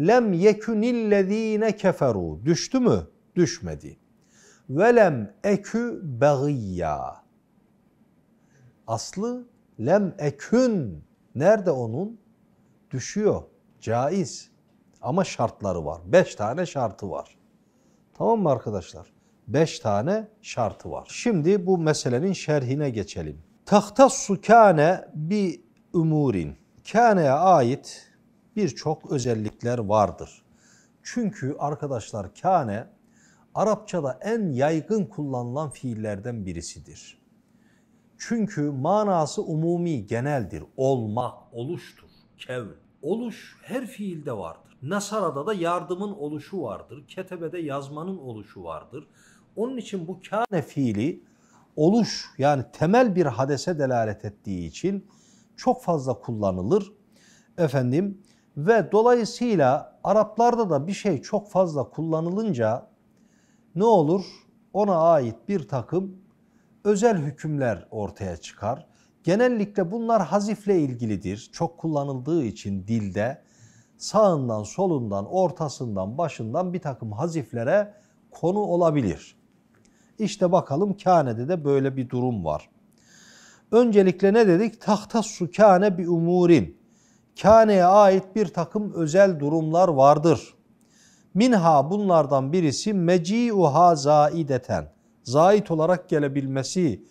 lem yekunillezine keferu düştü mü? Düşmedi. Ve lem ekü bagiyya. Aslı lem ekün Nerede onun? Düşüyor. Caiz. Ama şartları var. Beş tane şartı var. Tamam mı arkadaşlar? Beş tane şartı var. Şimdi bu meselenin şerhine geçelim. Tahtassu kâne bi umurin. Kâne'ye ait birçok özellikler vardır. Çünkü arkadaşlar kâne Arapçada en yaygın kullanılan fiillerden birisidir. Çünkü manası umumi, geneldir. Olmak, oluştur, kevn. Oluş her fiilde vardır. Nasara'da da yardımın oluşu vardır. Ketebe'de yazmanın oluşu vardır. Onun için bu kâne fiili oluş yani temel bir hadese delalet ettiği için çok fazla kullanılır. Efendim ve dolayısıyla Araplarda da bir şey çok fazla kullanılınca ne olur? Ona ait bir takım özel hükümler ortaya çıkar. Genellikle bunlar hazifle ilgilidir. Çok kullanıldığı için dilde sağından, solundan, ortasından, başından bir takım haziflere konu olabilir. İşte bakalım kânede de böyle bir durum var. Öncelikle ne dedik? Tahta su kâne bir umurin. Kâneye ait bir takım özel durumlar vardır. Minha bunlardan birisi meciu meci'uha zaideten zait olarak gelebilmesi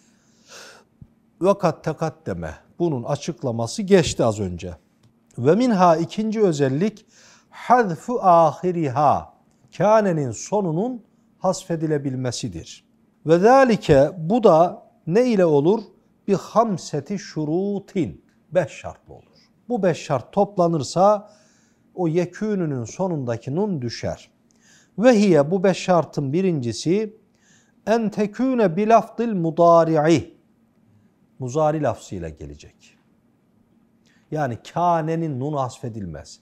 ve kat deme, bunun açıklaması geçti az önce. Ve minha ikinci özellik hadfu ahiriha kânenin sonunun hasfedilebilmesidir. Ve zalike bu da ne ile olur? Bir hamseti şurutin. Beş şartlı olur. Bu beş şart toplanırsa o yekününün sonundaki nun düşer. Ve hiye bu beş şartın birincisi en tekune bilafdil mudari'i muzari lafzıyla gelecek. Yani kânenin nunu hasfedilmez.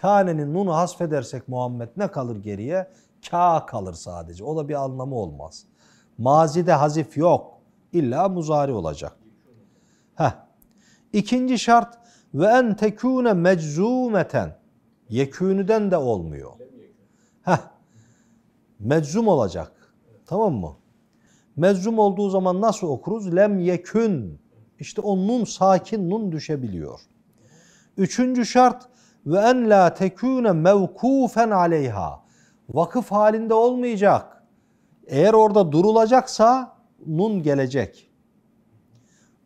Kânenin nunu hasfedersek Muhammed ne kalır geriye? Kâ kalır sadece. O da bir anlamı olmaz. Mazide hazif yok. İlla muzari olacak. Heh. İkinci şart ve en tekune meczumeten. Yekünüden de olmuyor. Heh. Meczum olacak. Tamam mı? Meczum olduğu zaman nasıl okuruz? Lem yekün. İşte o nun sakin nun düşebiliyor. Üçüncü şart ve en la tekune mevkufen aleyha. Vakıf halinde olmayacak. Eğer orada durulacaksa nun gelecek.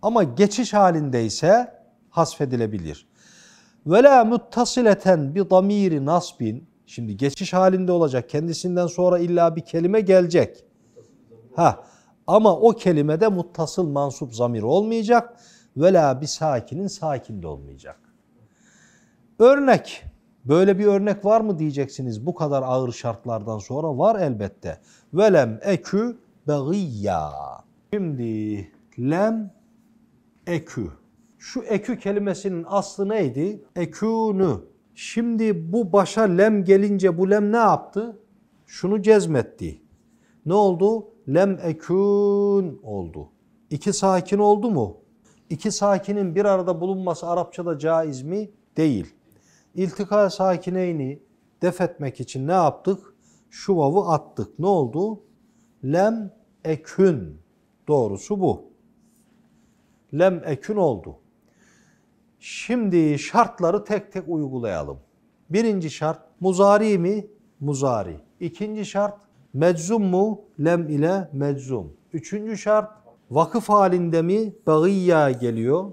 Ama geçiş halindeyse hasfedilebilir. Ve la muttasileten bi damiri nasbin. Şimdi geçiş halinde olacak. Kendisinden sonra illa bir kelime gelecek. Ha ama o kelimede muttasıl mansup zamir olmayacak. Ve bir sakinin sakin olmayacak. Örnek. Böyle bir örnek var mı diyeceksiniz bu kadar ağır şartlardan sonra? Var elbette. Velem ekü begiyya. Şimdi lem ekü. Şu ekü kelimesinin aslı neydi? Ekünü. Şimdi bu başa lem gelince bu lem ne yaptı? Şunu cezmetti. Ne oldu? lem ekün oldu. İki sakin oldu mu? İki sakinin bir arada bulunması Arapçada caiz mi? Değil. İltika sakineyni def etmek için ne yaptık? Şu vavu attık. Ne oldu? Lem ekün. Doğrusu bu. Lem ekün oldu. Şimdi şartları tek tek uygulayalım. Birinci şart muzari mi? Muzari. İkinci şart Meczum mu? Lem ile meczum. Üçüncü şart vakıf halinde mi? Bagiyya geliyor.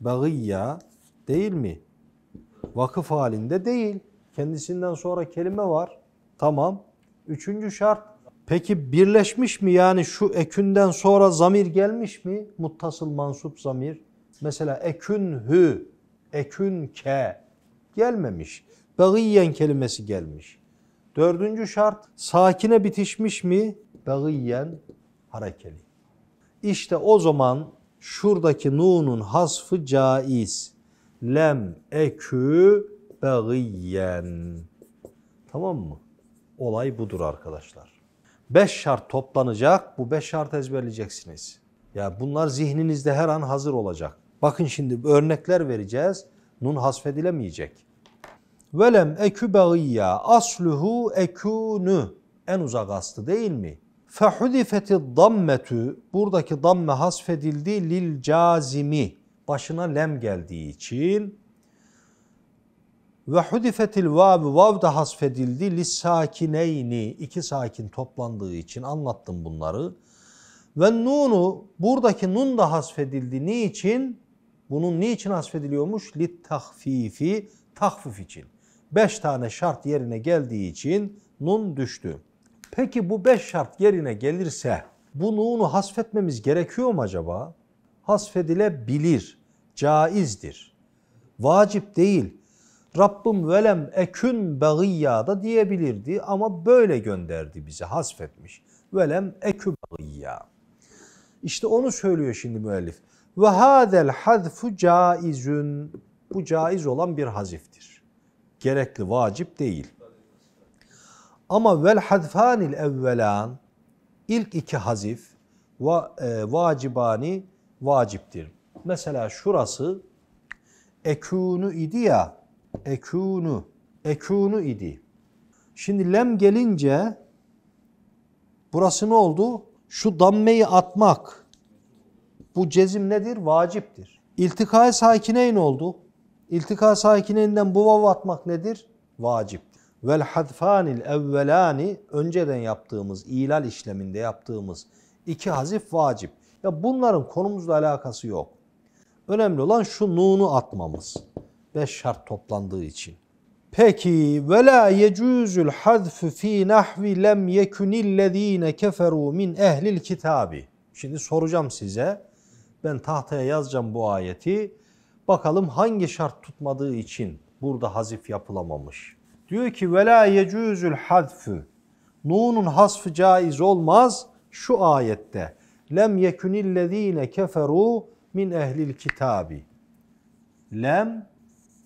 Bagiyya değil mi? Vakıf halinde değil. Kendisinden sonra kelime var. Tamam. Üçüncü şart peki birleşmiş mi? Yani şu ekünden sonra zamir gelmiş mi? Muttasıl mansup zamir. Mesela ekün hü, ekün ke gelmemiş. Bagiyen kelimesi gelmiş. Dördüncü şart sakine bitişmiş mi? Dağıyen harekeli. İşte o zaman şuradaki nunun hasfı caiz. Lem ekü beğiyen. Tamam mı? Olay budur arkadaşlar. Beş şart toplanacak. Bu beş şart ezberleyeceksiniz. Ya yani bunlar zihninizde her an hazır olacak. Bakın şimdi örnekler vereceğiz. Nun hasfedilemeyecek velem ekü bagiyya asluhu ekunu en uzak aslı değil mi? Fehudifeti dammetü buradaki damme hasfedildi lil cazimi başına lem geldiği için ve hudifetil vav vav da hasfedildi lis sakineyni iki sakin toplandığı için anlattım bunları. Ve nunu buradaki nun da hasfedildi niçin? Bunun niçin hasfediliyormuş? Lit tahfifi tahfif için beş tane şart yerine geldiği için nun düştü. Peki bu beş şart yerine gelirse bu nunu hasfetmemiz gerekiyor mu acaba? Hasfedilebilir, caizdir. Vacip değil. Rabbim velem ekün bagiyya da diyebilirdi ama böyle gönderdi bizi hasfetmiş. Velem ekü bagiyya. İşte onu söylüyor şimdi müellif. Ve hadel hadfu caizün. Bu caiz olan bir haziftir gerekli, vacip değil. Ama vel hadfanil evvelan ilk iki hazif va, e, vacibani vaciptir. Mesela şurası ekunu idi ya ekunu ekunu idi. Şimdi lem gelince burası ne oldu? Şu dammeyi atmak bu cezim nedir? Vaciptir. İltikay sakineyn oldu. İltika sakininden bu atmak nedir? Vacip. Vel hadfanil evvelani önceden yaptığımız ilal işleminde yaptığımız iki hazif vacip. Ya bunların konumuzla alakası yok. Önemli olan şu nunu atmamız. Beş şart toplandığı için. Peki ve la yecuzul hadfu fi nahvi lem yekunillezine keferu min ehlil kitabi. Şimdi soracağım size. Ben tahtaya yazacağım bu ayeti Bakalım hangi şart tutmadığı için burada hazif yapılamamış. Diyor ki vela yecüzül hadfü. Nun'un hasfı caiz olmaz şu ayette. Lem yekunillezine keferu min ehlil kitabi. Lem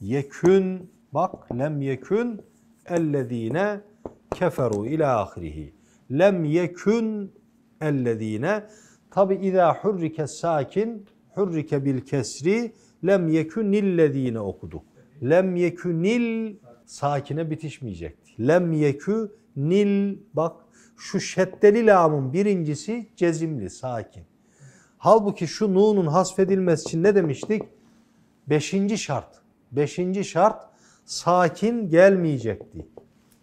yekün bak lem yekün ellezine keferu ila ahirihi. Lem yekün ellezine tabi izâ hurrike sakin hurrike bil kesri Lem yekunillezine okuduk. Lem yekunil sakine bitişmeyecekti. Lem yekü nil bak şu şeddeli lamın birincisi cezimli sakin. Halbuki şu nunun hasfedilmesi için ne demiştik? Beşinci şart. Beşinci şart sakin gelmeyecekti.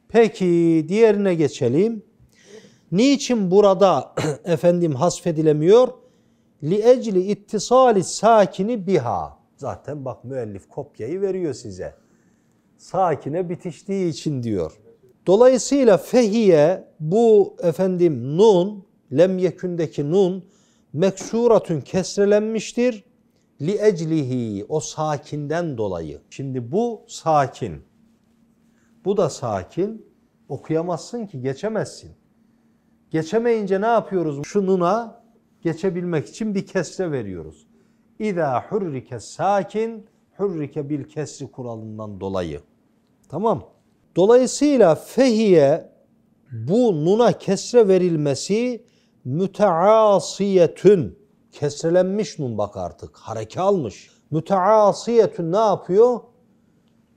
Peki diğerine geçelim. Niçin burada efendim hasfedilemiyor? Li ecli ittisali sakini biha. Zaten bak müellif kopyayı veriyor size. Sakine bitiştiği için diyor. Dolayısıyla fehiye bu efendim nun, lem yekündeki nun meksuratun kesrelenmiştir. Li eclihi o sakinden dolayı. Şimdi bu sakin. Bu da sakin. Okuyamazsın ki geçemezsin. Geçemeyince ne yapıyoruz? Şu nuna geçebilmek için bir kesre veriyoruz. İza hurrike sakin hurrike bil kesri kuralından dolayı. Tamam. Dolayısıyla fehiye bu nuna kesre verilmesi müteasiyetün kesrelenmiş nun bak artık hareke almış. Müteasiyetün ne yapıyor?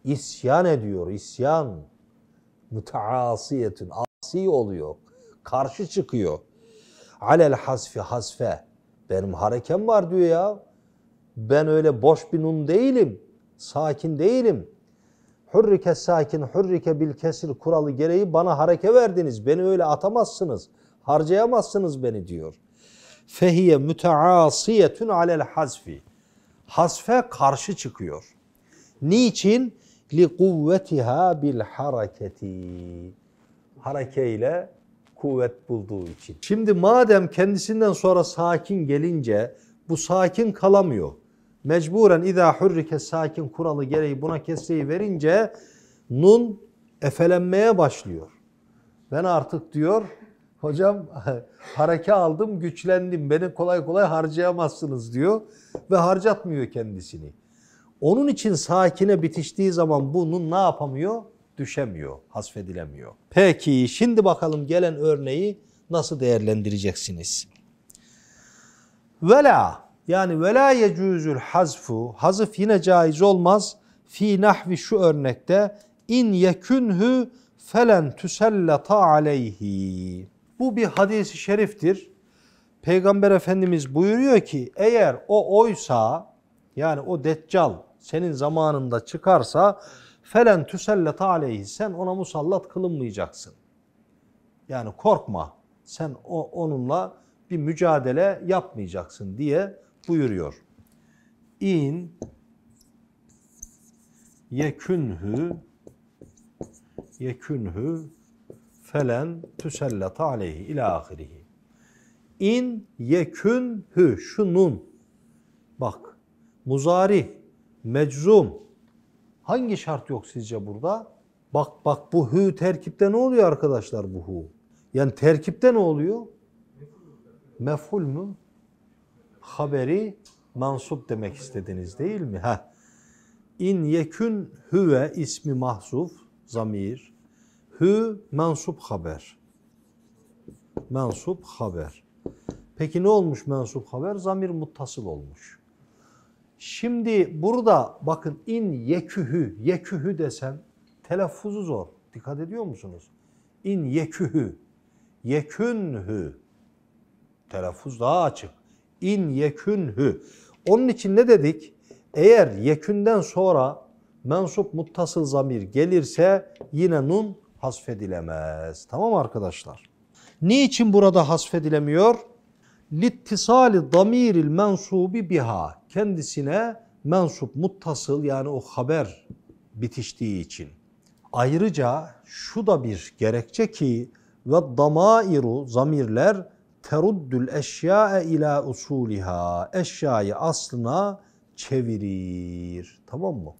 İsyan ediyor, isyan. Müteasiyetün asi oluyor. Karşı çıkıyor. Alel hasfi hasfe. Benim harekem var diyor ya. Ben öyle boş bir nun değilim. Sakin değilim. Hürrike sakin, hürrike bil kesir kuralı gereği bana hareke verdiniz. Beni öyle atamazsınız. Harcayamazsınız beni diyor. Fehiye müteasiyetün alel hazfi. Hasfe karşı çıkıyor. Niçin? Li kuvvetiha bil hareketi. Harekeyle kuvvet bulduğu için. Şimdi madem kendisinden sonra sakin gelince bu sakin kalamıyor mecburen اِذَا حُرِّكَ sakin kuralı gereği buna kesreyi verince nun efelenmeye başlıyor. Ben artık diyor hocam hareke aldım güçlendim beni kolay kolay harcayamazsınız diyor ve harcatmıyor kendisini. Onun için sakine bitiştiği zaman bu nun ne yapamıyor? Düşemiyor, hasfedilemiyor. Peki şimdi bakalım gelen örneği nasıl değerlendireceksiniz? Vela yani ve la hazfu. Hazıf yine caiz olmaz. Fi nahvi şu örnekte in yekünhü felen tüsellata aleyhi. Bu bir hadisi şeriftir. Peygamber Efendimiz buyuruyor ki eğer o oysa yani o deccal senin zamanında çıkarsa felen tüsellata aleyhi sen ona musallat kılınmayacaksın. Yani korkma sen o, onunla bir mücadele yapmayacaksın diye buyuruyor. İn yekünhü yekünhü felen tüsellata aleyhi ila ahirihi. İn yekünhü şunun bak muzari meczum hangi şart yok sizce burada? Bak bak bu hü terkipte ne oluyor arkadaşlar bu hu? Yani terkipte ne oluyor? Meful mü? haberi mansup demek istediniz değil mi? Heh. İn yekün hüve ismi mahzuf, zamir. Hü mansup haber. Mansup haber. Peki ne olmuş mensup haber? Zamir muttasıl olmuş. Şimdi burada bakın in yekühü, yekühü desem telaffuzu zor. Dikkat ediyor musunuz? İn yekühü, yekünhü. Telaffuz daha açık in yekünhü. Onun için ne dedik? Eğer yekünden sonra mensup muttasıl zamir gelirse yine nun hasfedilemez. Tamam arkadaşlar. Niçin burada hasfedilemiyor? Littisali damiril mensubi biha. Kendisine mensup muttasıl yani o haber bitiştiği için. Ayrıca şu da bir gerekçe ki ve damairu zamirler teruddül eşya'e ila usuliha. Eşyayı aslına çevirir. Tamam mı?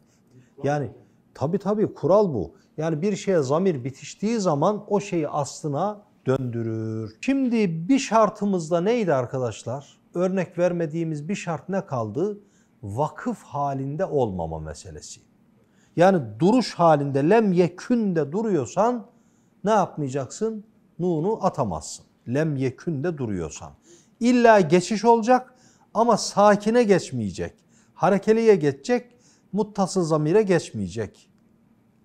Yani tabi tabi kural bu. Yani bir şeye zamir bitiştiği zaman o şeyi aslına döndürür. Şimdi bir şartımızda neydi arkadaşlar? Örnek vermediğimiz bir şart ne kaldı? Vakıf halinde olmama meselesi. Yani duruş halinde lem yekünde duruyorsan ne yapmayacaksın? Nunu atamazsın lem yekün de duruyorsan. İlla geçiş olacak ama sakine geçmeyecek. Harekeliye geçecek, muttasıl zamire geçmeyecek.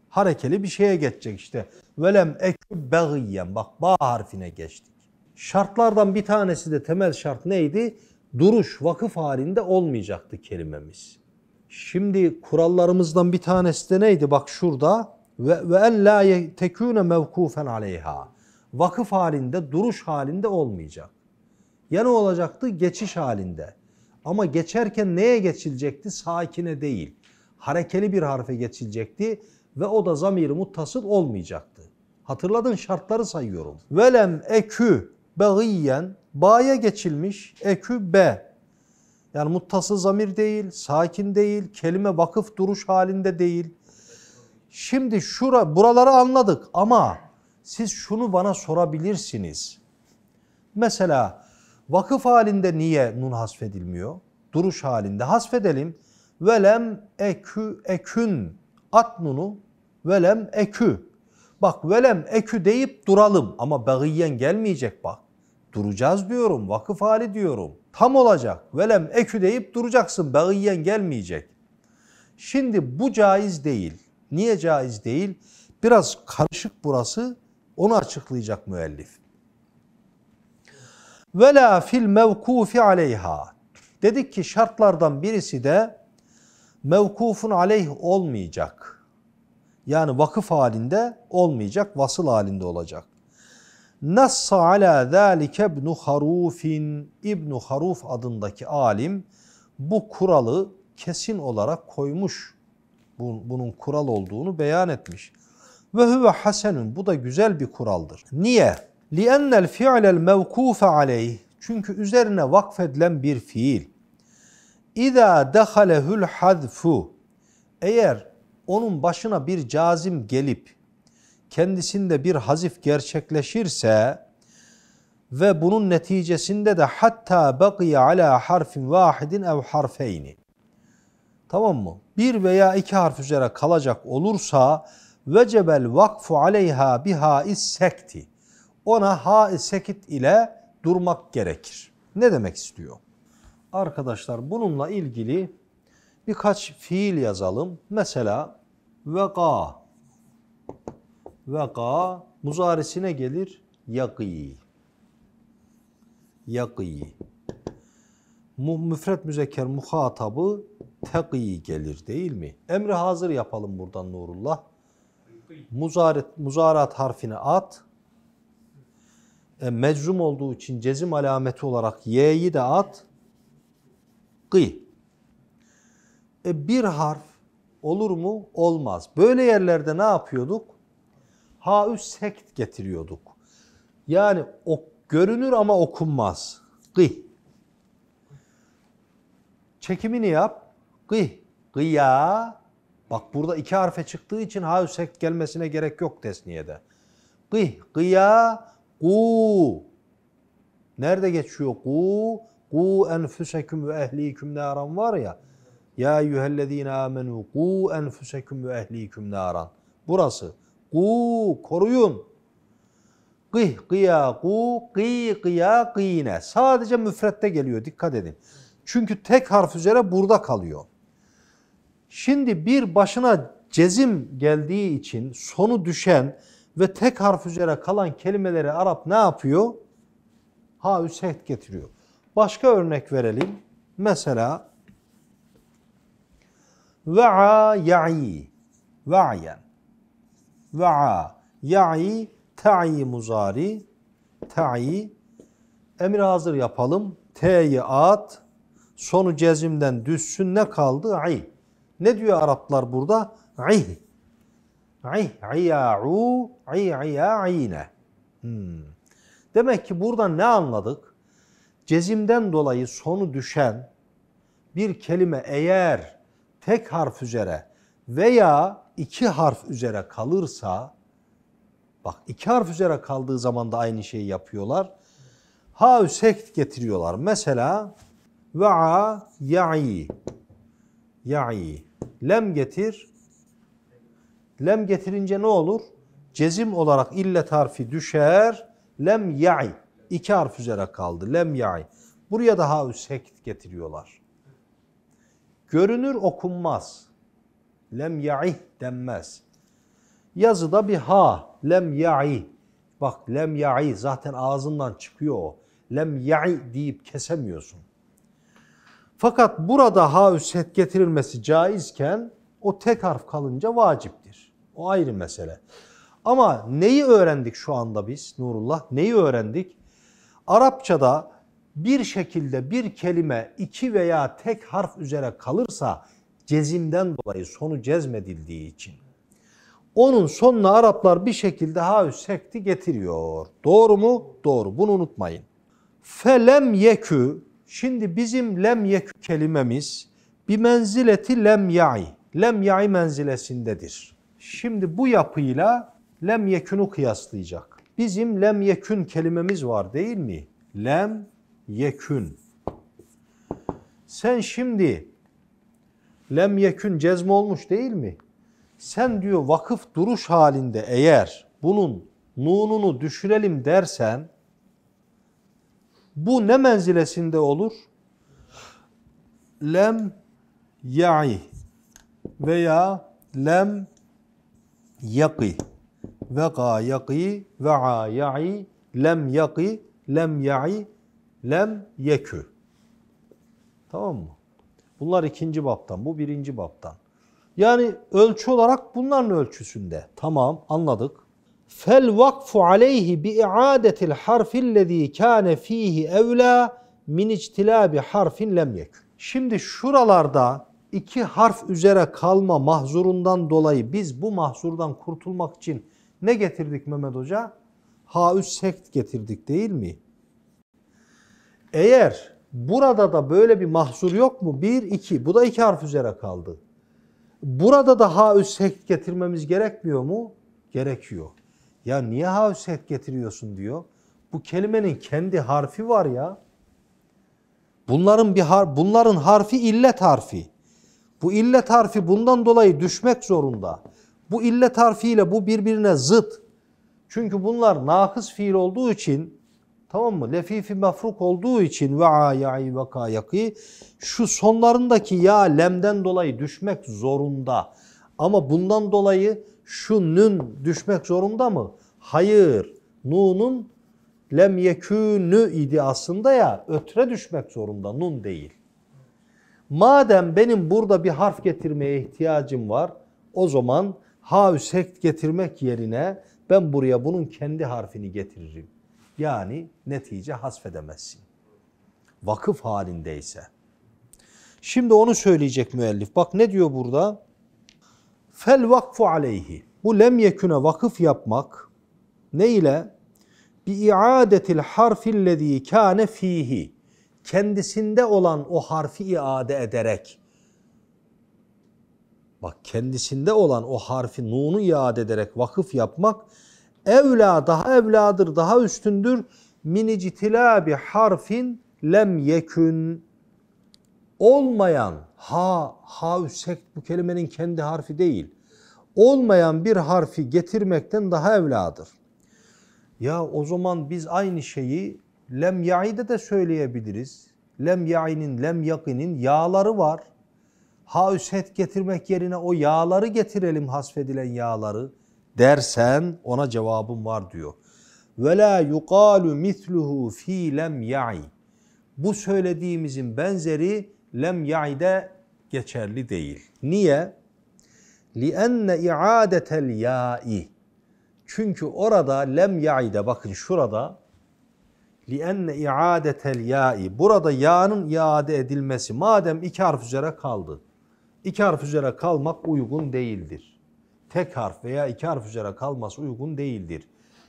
Harekeli bir şeye geçecek işte. Velem ekü begiyen. Bak ba harfine geçtik. Şartlardan bir tanesi de temel şart neydi? Duruş vakıf halinde olmayacaktı kelimemiz. Şimdi kurallarımızdan bir tanesi de neydi? Bak şurada ve ve en la tekune mevkufen aleyha vakıf halinde, duruş halinde olmayacak. Ya ne olacaktı? Geçiş halinde. Ama geçerken neye geçilecekti? Sakine değil. Harekeli bir harfe geçilecekti ve o da zamiri muttasıl olmayacaktı. Hatırladın şartları sayıyorum. Velem ekü begiyen ba'ya geçilmiş ekü be. Yani muttasıl zamir değil, sakin değil, kelime vakıf duruş halinde değil. Şimdi şura buraları anladık ama siz şunu bana sorabilirsiniz. Mesela vakıf halinde niye nun hasfedilmiyor? Duruş halinde hasfedelim. Velem ekü ekün at nunu velem ekü. Bak velem ekü deyip duralım ama bagiyen gelmeyecek bak. Duracağız diyorum, vakıf hali diyorum. Tam olacak. Velem ekü deyip duracaksın, bagiyen gelmeyecek. Şimdi bu caiz değil. Niye caiz değil? Biraz karışık burası. Onu açıklayacak müellif. Vela fil mevkufi aleyha. Dedik ki şartlardan birisi de mevkufun aleyh olmayacak. Yani vakıf halinde olmayacak, vasıl halinde olacak. Nassa ala zâlike ibn Haruf'in ibn Haruf adındaki alim bu kuralı kesin olarak koymuş. Bunun kural olduğunu beyan etmiş. Ve huve hasenun. Bu da güzel bir kuraldır. Niye? لِأَنَّ الْفِعْلَ الْمَوْكُوفَ عَلَيْهِ Çünkü üzerine vakfedilen bir fiil. اِذَا دَخَلَهُ الْحَذْفُ Eğer onun başına bir cazim gelip kendisinde bir hazif gerçekleşirse ve bunun neticesinde de hatta baqiye ala harfin vahidin ev harfeyni. Tamam mı? Bir veya iki harf üzere kalacak olursa vecebel vakfu aleyha bihais sekti. Ona ha sekit ile durmak gerekir. Ne demek istiyor? Arkadaşlar bununla ilgili birkaç fiil yazalım. Mesela veka veka muzarisine gelir yakî yakî müfret müzeker muhatabı tekî gelir değil mi? Emri hazır yapalım buradan Nurullah muzaret, muzarat harfini at. E, meczum olduğu için cezim alameti olarak y'yi de at. Gıy. E, bir harf olur mu? Olmaz. Böyle yerlerde ne yapıyorduk? Haü sekt getiriyorduk. Yani ok, görünür ama okunmaz. Gıy. Çekimini yap. Gıy. Gıya. Bak burada iki harfe çıktığı için ha sekt gelmesine gerek yok tesniyede. Gıh, gıya, gu. Nerede geçiyor gu? Gu enfüseküm ve ehliküm naran var ya. Ya eyyühellezine amenu gu enfüseküm ve ehliküm naran. Burası. Gu koruyun. Gıh gıya gu gıy gıya gıyne. Sadece müfrette geliyor dikkat edin. Çünkü tek harf üzere burada kalıyor. Şimdi bir başına cezim geldiği için sonu düşen ve tek harf üzere kalan kelimeleri Arap ne yapıyor? Ha set getiriyor. Başka örnek verelim. Mesela ve'a ya'i ve'yen ve'a ya'i ta'i muzari ta'i emir hazır yapalım. T'yi at. Sonu cezimden düşsün ne kaldı? Ay. Ne diyor Araplar burada? İh. İh, iya'u, iya'ine. Hmm. Demek ki burada ne anladık? Cezimden dolayı sonu düşen bir kelime eğer tek harf üzere veya iki harf üzere kalırsa, bak iki harf üzere kaldığı zaman da aynı şeyi yapıyorlar. Ha sekt getiriyorlar. Mesela ve'a ya'i ya'i. Lem getir. Lem getirince ne olur? Cezim olarak illet harfi düşer. Lem ya'i. İki harf üzere kaldı. Lem ya'i. Buraya daha haü getiriyorlar. Görünür okunmaz. Lem ya'i denmez. Yazıda bir ha. Lem ya'i. Bak lem ya'i zaten ağzından çıkıyor o. Lem ya'i deyip kesemiyorsun. Fakat burada haüset getirilmesi caizken o tek harf kalınca vaciptir. O ayrı mesele. Ama neyi öğrendik şu anda biz Nurullah? Neyi öğrendik? Arapçada bir şekilde bir kelime iki veya tek harf üzere kalırsa cezimden dolayı sonu cezmedildiği için onun sonuna Araplar bir şekilde haüs sekti getiriyor. Doğru mu? Doğru. Bunu unutmayın. Felem yekü Şimdi bizim lem yekü kelimemiz bir menzileti lem ya'i. Lem ya'i menzilesindedir. Şimdi bu yapıyla lem yekunu kıyaslayacak. Bizim lem yekün kelimemiz var değil mi? Lem yekün. Sen şimdi lem yekün cezm olmuş değil mi? Sen diyor vakıf duruş halinde eğer bunun nununu düşürelim dersen bu ne menzilesinde olur? Lem ya'i veya lem yaqi veqa yaqi ve'a ya'i lem yaqi lem ya'i lem yekü. Tamam mı? Bunlar ikinci baptan, bu birinci baptan. Yani ölçü olarak bunların ölçüsünde. Tamam anladık fel vakfu aleyhi bi iadetil harfillezî kâne fîhi evlâ min ictilâbi harfin lem yekün. Şimdi şuralarda iki harf üzere kalma mahzurundan dolayı biz bu mahzurdan kurtulmak için ne getirdik Mehmet Hoca? Haüs sekt getirdik değil mi? Eğer burada da böyle bir mahzur yok mu? Bir, iki. Bu da iki harf üzere kaldı. Burada da haüs sekt getirmemiz gerekmiyor mu? Gerekiyor. Ya niye havset getiriyorsun diyor. Bu kelimenin kendi harfi var ya. Bunların bir har bunların harfi illet harfi. Bu illet harfi bundan dolayı düşmek zorunda. Bu illet harfiyle bu birbirine zıt. Çünkü bunlar nakıs fiil olduğu için tamam mı? Lefifi mefruk olduğu için ve a ya'i ve ka şu sonlarındaki ya lemden dolayı düşmek zorunda. Ama bundan dolayı şu nün düşmek zorunda mı? Hayır. Nun'un lem yekünü idi aslında ya ötre düşmek zorunda nun değil. Madem benim burada bir harf getirmeye ihtiyacım var o zaman ha sekt getirmek yerine ben buraya bunun kendi harfini getiririm. Yani netice hasfedemezsin. Vakıf halindeyse. Şimdi onu söyleyecek müellif. Bak ne diyor burada? fel vakfu aleyhi. Bu lem yeküne vakıf yapmak ne ile? Bi iadetil harfillezî kâne fihi. Kendisinde olan o harfi iade ederek. Bak kendisinde olan o harfi nunu iade ederek vakıf yapmak evla daha evladır, daha üstündür. bir harfin lem yekün olmayan Ha, ha üsekt bu kelimenin kendi harfi değil. Olmayan bir harfi getirmekten daha evladır. Ya o zaman biz aynı şeyi lem ya'ide de söyleyebiliriz. Lem ya'inin, lem yakinin yağları var. Ha üsekt getirmek yerine o yağları getirelim hasfedilen yağları dersen ona cevabım var diyor. Ve la yuqalu misluhu fi lem ya'i. Bu söylediğimizin benzeri lem ya'ide geçerli değil. Niye? لِأَنَّ اِعَادَةَ الْيَاءِ Çünkü orada lem ya'ide bakın şurada لِأَنَّ اِعَادَةَ الْيَاءِ Burada ya'nın iade edilmesi madem iki harf üzere kaldı. İki harf üzere kalmak uygun değildir. Tek harf veya iki harf üzere kalması uygun değildir.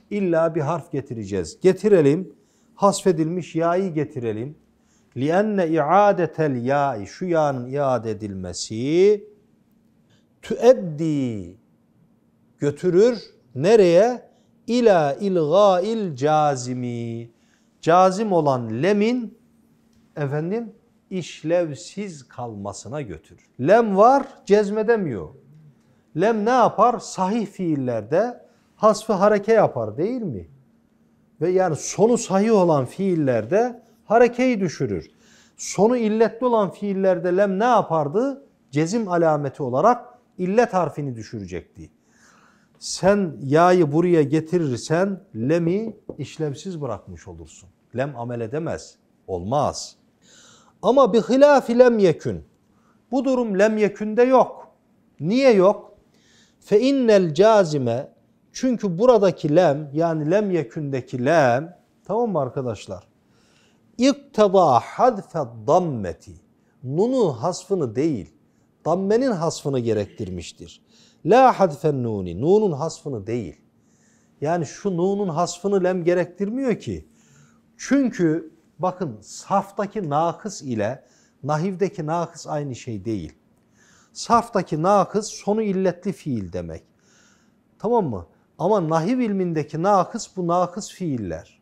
İlla bir harf getireceğiz. Getirelim. Hasfedilmiş ya'yı getirelim. لِأَنَّ اِعَادَةَ الْيَاءِ Şu yağın iade edilmesi tüeddi götürür nereye? İla ilgail cazimi. Cazim olan lemin efendim işlevsiz kalmasına götürür. Lem var cezmedemiyor. Lem ne yapar? Sahih fiillerde hasfı hareke yapar değil mi? Ve yani sonu sahih olan fiillerde harekeyi düşürür. Sonu illetli olan fiillerde lem ne yapardı? Cezim alameti olarak illet harfini düşürecekti. Sen ya'yı buraya getirirsen lemi işlemsiz bırakmış olursun. Lem amel edemez. Olmaz. Ama bi hilafi lem yekün. Bu durum lem yekünde yok. Niye yok? Fe innel cazime çünkü buradaki lem yani lem yekündeki lem tamam mı arkadaşlar? İktaba hadfe dammeti. Nunun hasfını değil, dammenin hasfını gerektirmiştir. La hadfen nuni. Nunun hasfını değil. Yani şu nunun hasfını lem gerektirmiyor ki. Çünkü bakın saftaki nakıs ile nahivdeki nakıs aynı şey değil. Saftaki nakıs sonu illetli fiil demek. Tamam mı? Ama nahiv ilmindeki nakıs bu nakıs fiiller.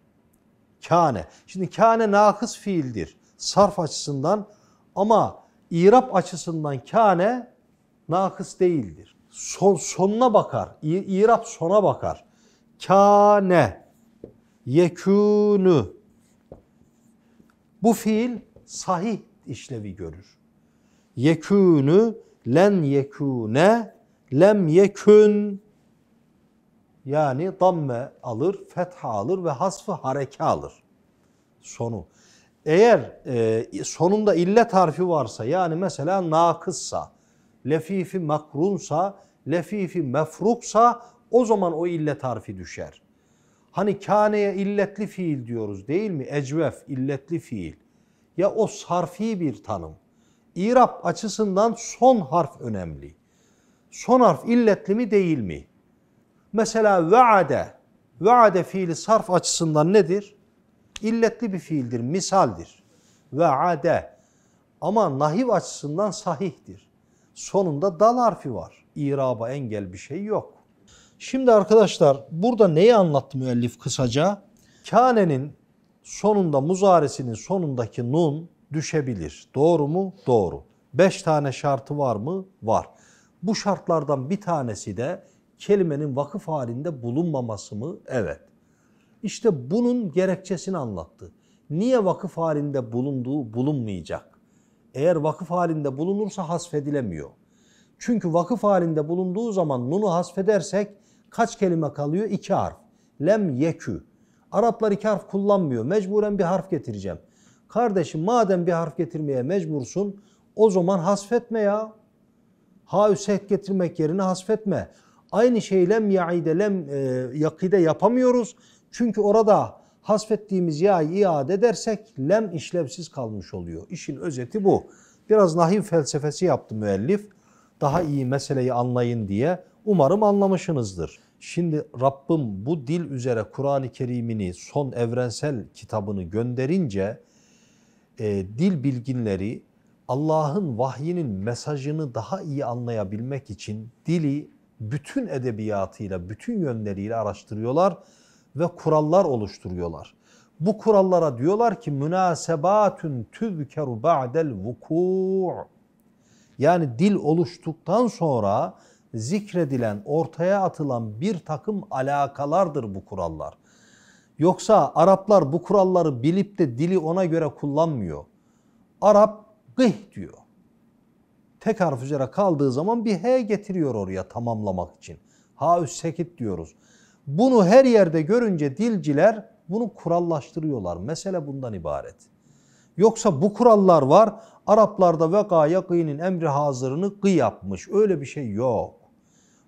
Kâne. Şimdi kâne nakıs fiildir. Sarf açısından ama irap açısından kâne nakıs değildir. Son, sonuna bakar. İrap sona bakar. Kâne yekûnü bu fiil sahih işlevi görür. Yekûnü len yekûne lem yekün yani damme alır, fetha alır ve hasfı hareke alır. Sonu. Eğer e, sonunda illet tarifi varsa yani mesela nakıssa, lefifi makrunsa, lefifi mefruksa o zaman o illet harfi düşer. Hani kâneye illetli fiil diyoruz değil mi? Ecvef illetli fiil. Ya o sarfi bir tanım. İrab açısından son harf önemli. Son harf illetli mi değil mi? Mesela veade, veade fiili sarf açısından nedir? İlletli bir fiildir, misaldir. Veade. Ama nahiv açısından sahihtir. Sonunda dal harfi var. İraba engel bir şey yok. Şimdi arkadaşlar burada neyi anlattı müellif kısaca? Kane'nin sonunda muzaresinin sonundaki nun düşebilir. Doğru mu? Doğru. Beş tane şartı var mı? Var. Bu şartlardan bir tanesi de kelimenin vakıf halinde bulunmaması mı? Evet. İşte bunun gerekçesini anlattı. Niye vakıf halinde bulunduğu bulunmayacak? Eğer vakıf halinde bulunursa hasfedilemiyor. Çünkü vakıf halinde bulunduğu zaman nunu hasfedersek kaç kelime kalıyor? İki harf. Lem yekü. Araplar iki harf kullanmıyor. Mecburen bir harf getireceğim. Kardeşim madem bir harf getirmeye mecbursun o zaman hasfetme ya. Ha set getirmek yerine hasfetme. Aynı şey lem yaide lem e, yakide yapamıyoruz. Çünkü orada hasfettiğimiz ya'yı iade edersek lem işlevsiz kalmış oluyor. İşin özeti bu. Biraz nahiv felsefesi yaptı müellif. Daha iyi meseleyi anlayın diye. Umarım anlamışsınızdır. Şimdi Rabbim bu dil üzere Kur'an-ı Kerim'ini son evrensel kitabını gönderince e, dil bilginleri Allah'ın vahyinin mesajını daha iyi anlayabilmek için dili bütün edebiyatıyla, bütün yönleriyle araştırıyorlar ve kurallar oluşturuyorlar. Bu kurallara diyorlar ki münasebatün tüzkeru ba'del vuku' yani dil oluştuktan sonra zikredilen, ortaya atılan bir takım alakalardır bu kurallar. Yoksa Araplar bu kuralları bilip de dili ona göre kullanmıyor. Arap gıh diyor tek harf üzere kaldığı zaman bir H getiriyor oraya tamamlamak için. Ha sekit diyoruz. Bunu her yerde görünce dilciler bunu kurallaştırıyorlar. Mesele bundan ibaret. Yoksa bu kurallar var. Araplarda veka yakînin emri hazırını gı yapmış. Öyle bir şey yok.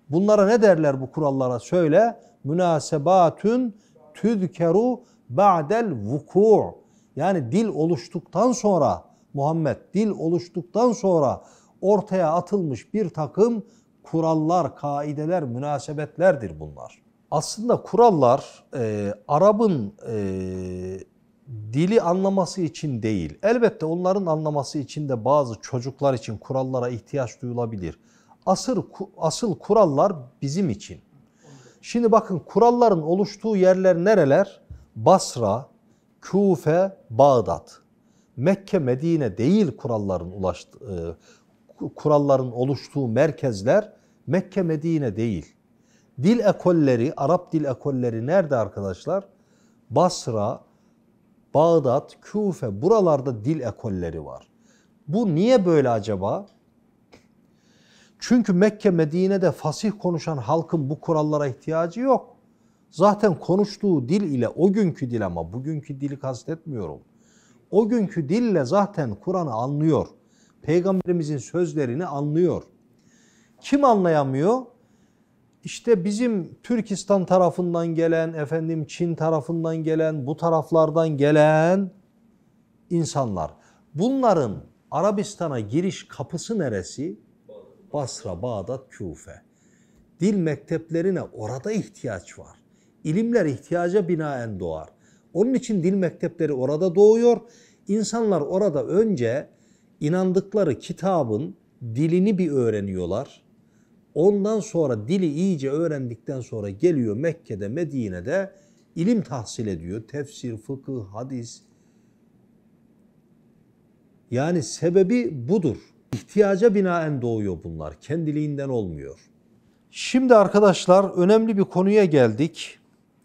Bunlara ne derler bu kurallara söyle. Münasebatün Tüdkeru ba'del vuku'. Yani dil oluştuktan sonra Muhammed dil oluştuktan sonra ortaya atılmış bir takım kurallar, kaideler, münasebetlerdir bunlar. Aslında kurallar e, Arap'ın e, dili anlaması için değil. Elbette onların anlaması için de bazı çocuklar için kurallara ihtiyaç duyulabilir. Asıl, asıl kurallar bizim için. Şimdi bakın kuralların oluştuğu yerler nereler? Basra, Küfe, Bağdat. Mekke, Medine değil kuralların ulaştığı, e, kuralların oluştuğu merkezler Mekke Medine değil. Dil ekolleri, Arap dil ekolleri nerede arkadaşlar? Basra, Bağdat, Küfe buralarda dil ekolleri var. Bu niye böyle acaba? Çünkü Mekke Medine'de fasih konuşan halkın bu kurallara ihtiyacı yok. Zaten konuştuğu dil ile o günkü dil ama bugünkü dili kastetmiyorum. O günkü dille zaten Kur'an'ı anlıyor peygamberimizin sözlerini anlıyor. Kim anlayamıyor? İşte bizim Türkistan tarafından gelen, efendim Çin tarafından gelen, bu taraflardan gelen insanlar. Bunların Arabistan'a giriş kapısı neresi? Basra, Bağdat, Küfe. Dil mekteplerine orada ihtiyaç var. İlimler ihtiyaca binaen doğar. Onun için dil mektepleri orada doğuyor. İnsanlar orada önce inandıkları kitabın dilini bir öğreniyorlar. Ondan sonra dili iyice öğrendikten sonra geliyor Mekke'de, Medine'de ilim tahsil ediyor. Tefsir, fıkıh, hadis. Yani sebebi budur. İhtiyaca binaen doğuyor bunlar. Kendiliğinden olmuyor. Şimdi arkadaşlar önemli bir konuya geldik.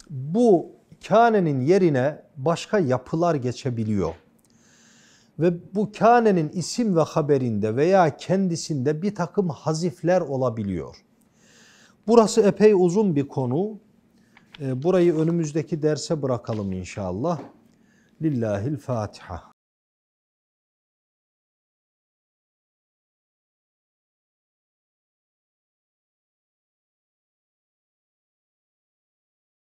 Bu kânenin yerine başka yapılar geçebiliyor. Ve bu kânenin isim ve haberinde veya kendisinde bir takım hazifler olabiliyor. Burası epey uzun bir konu. Ee, burayı önümüzdeki derse bırakalım inşallah. Lillahil Fatiha.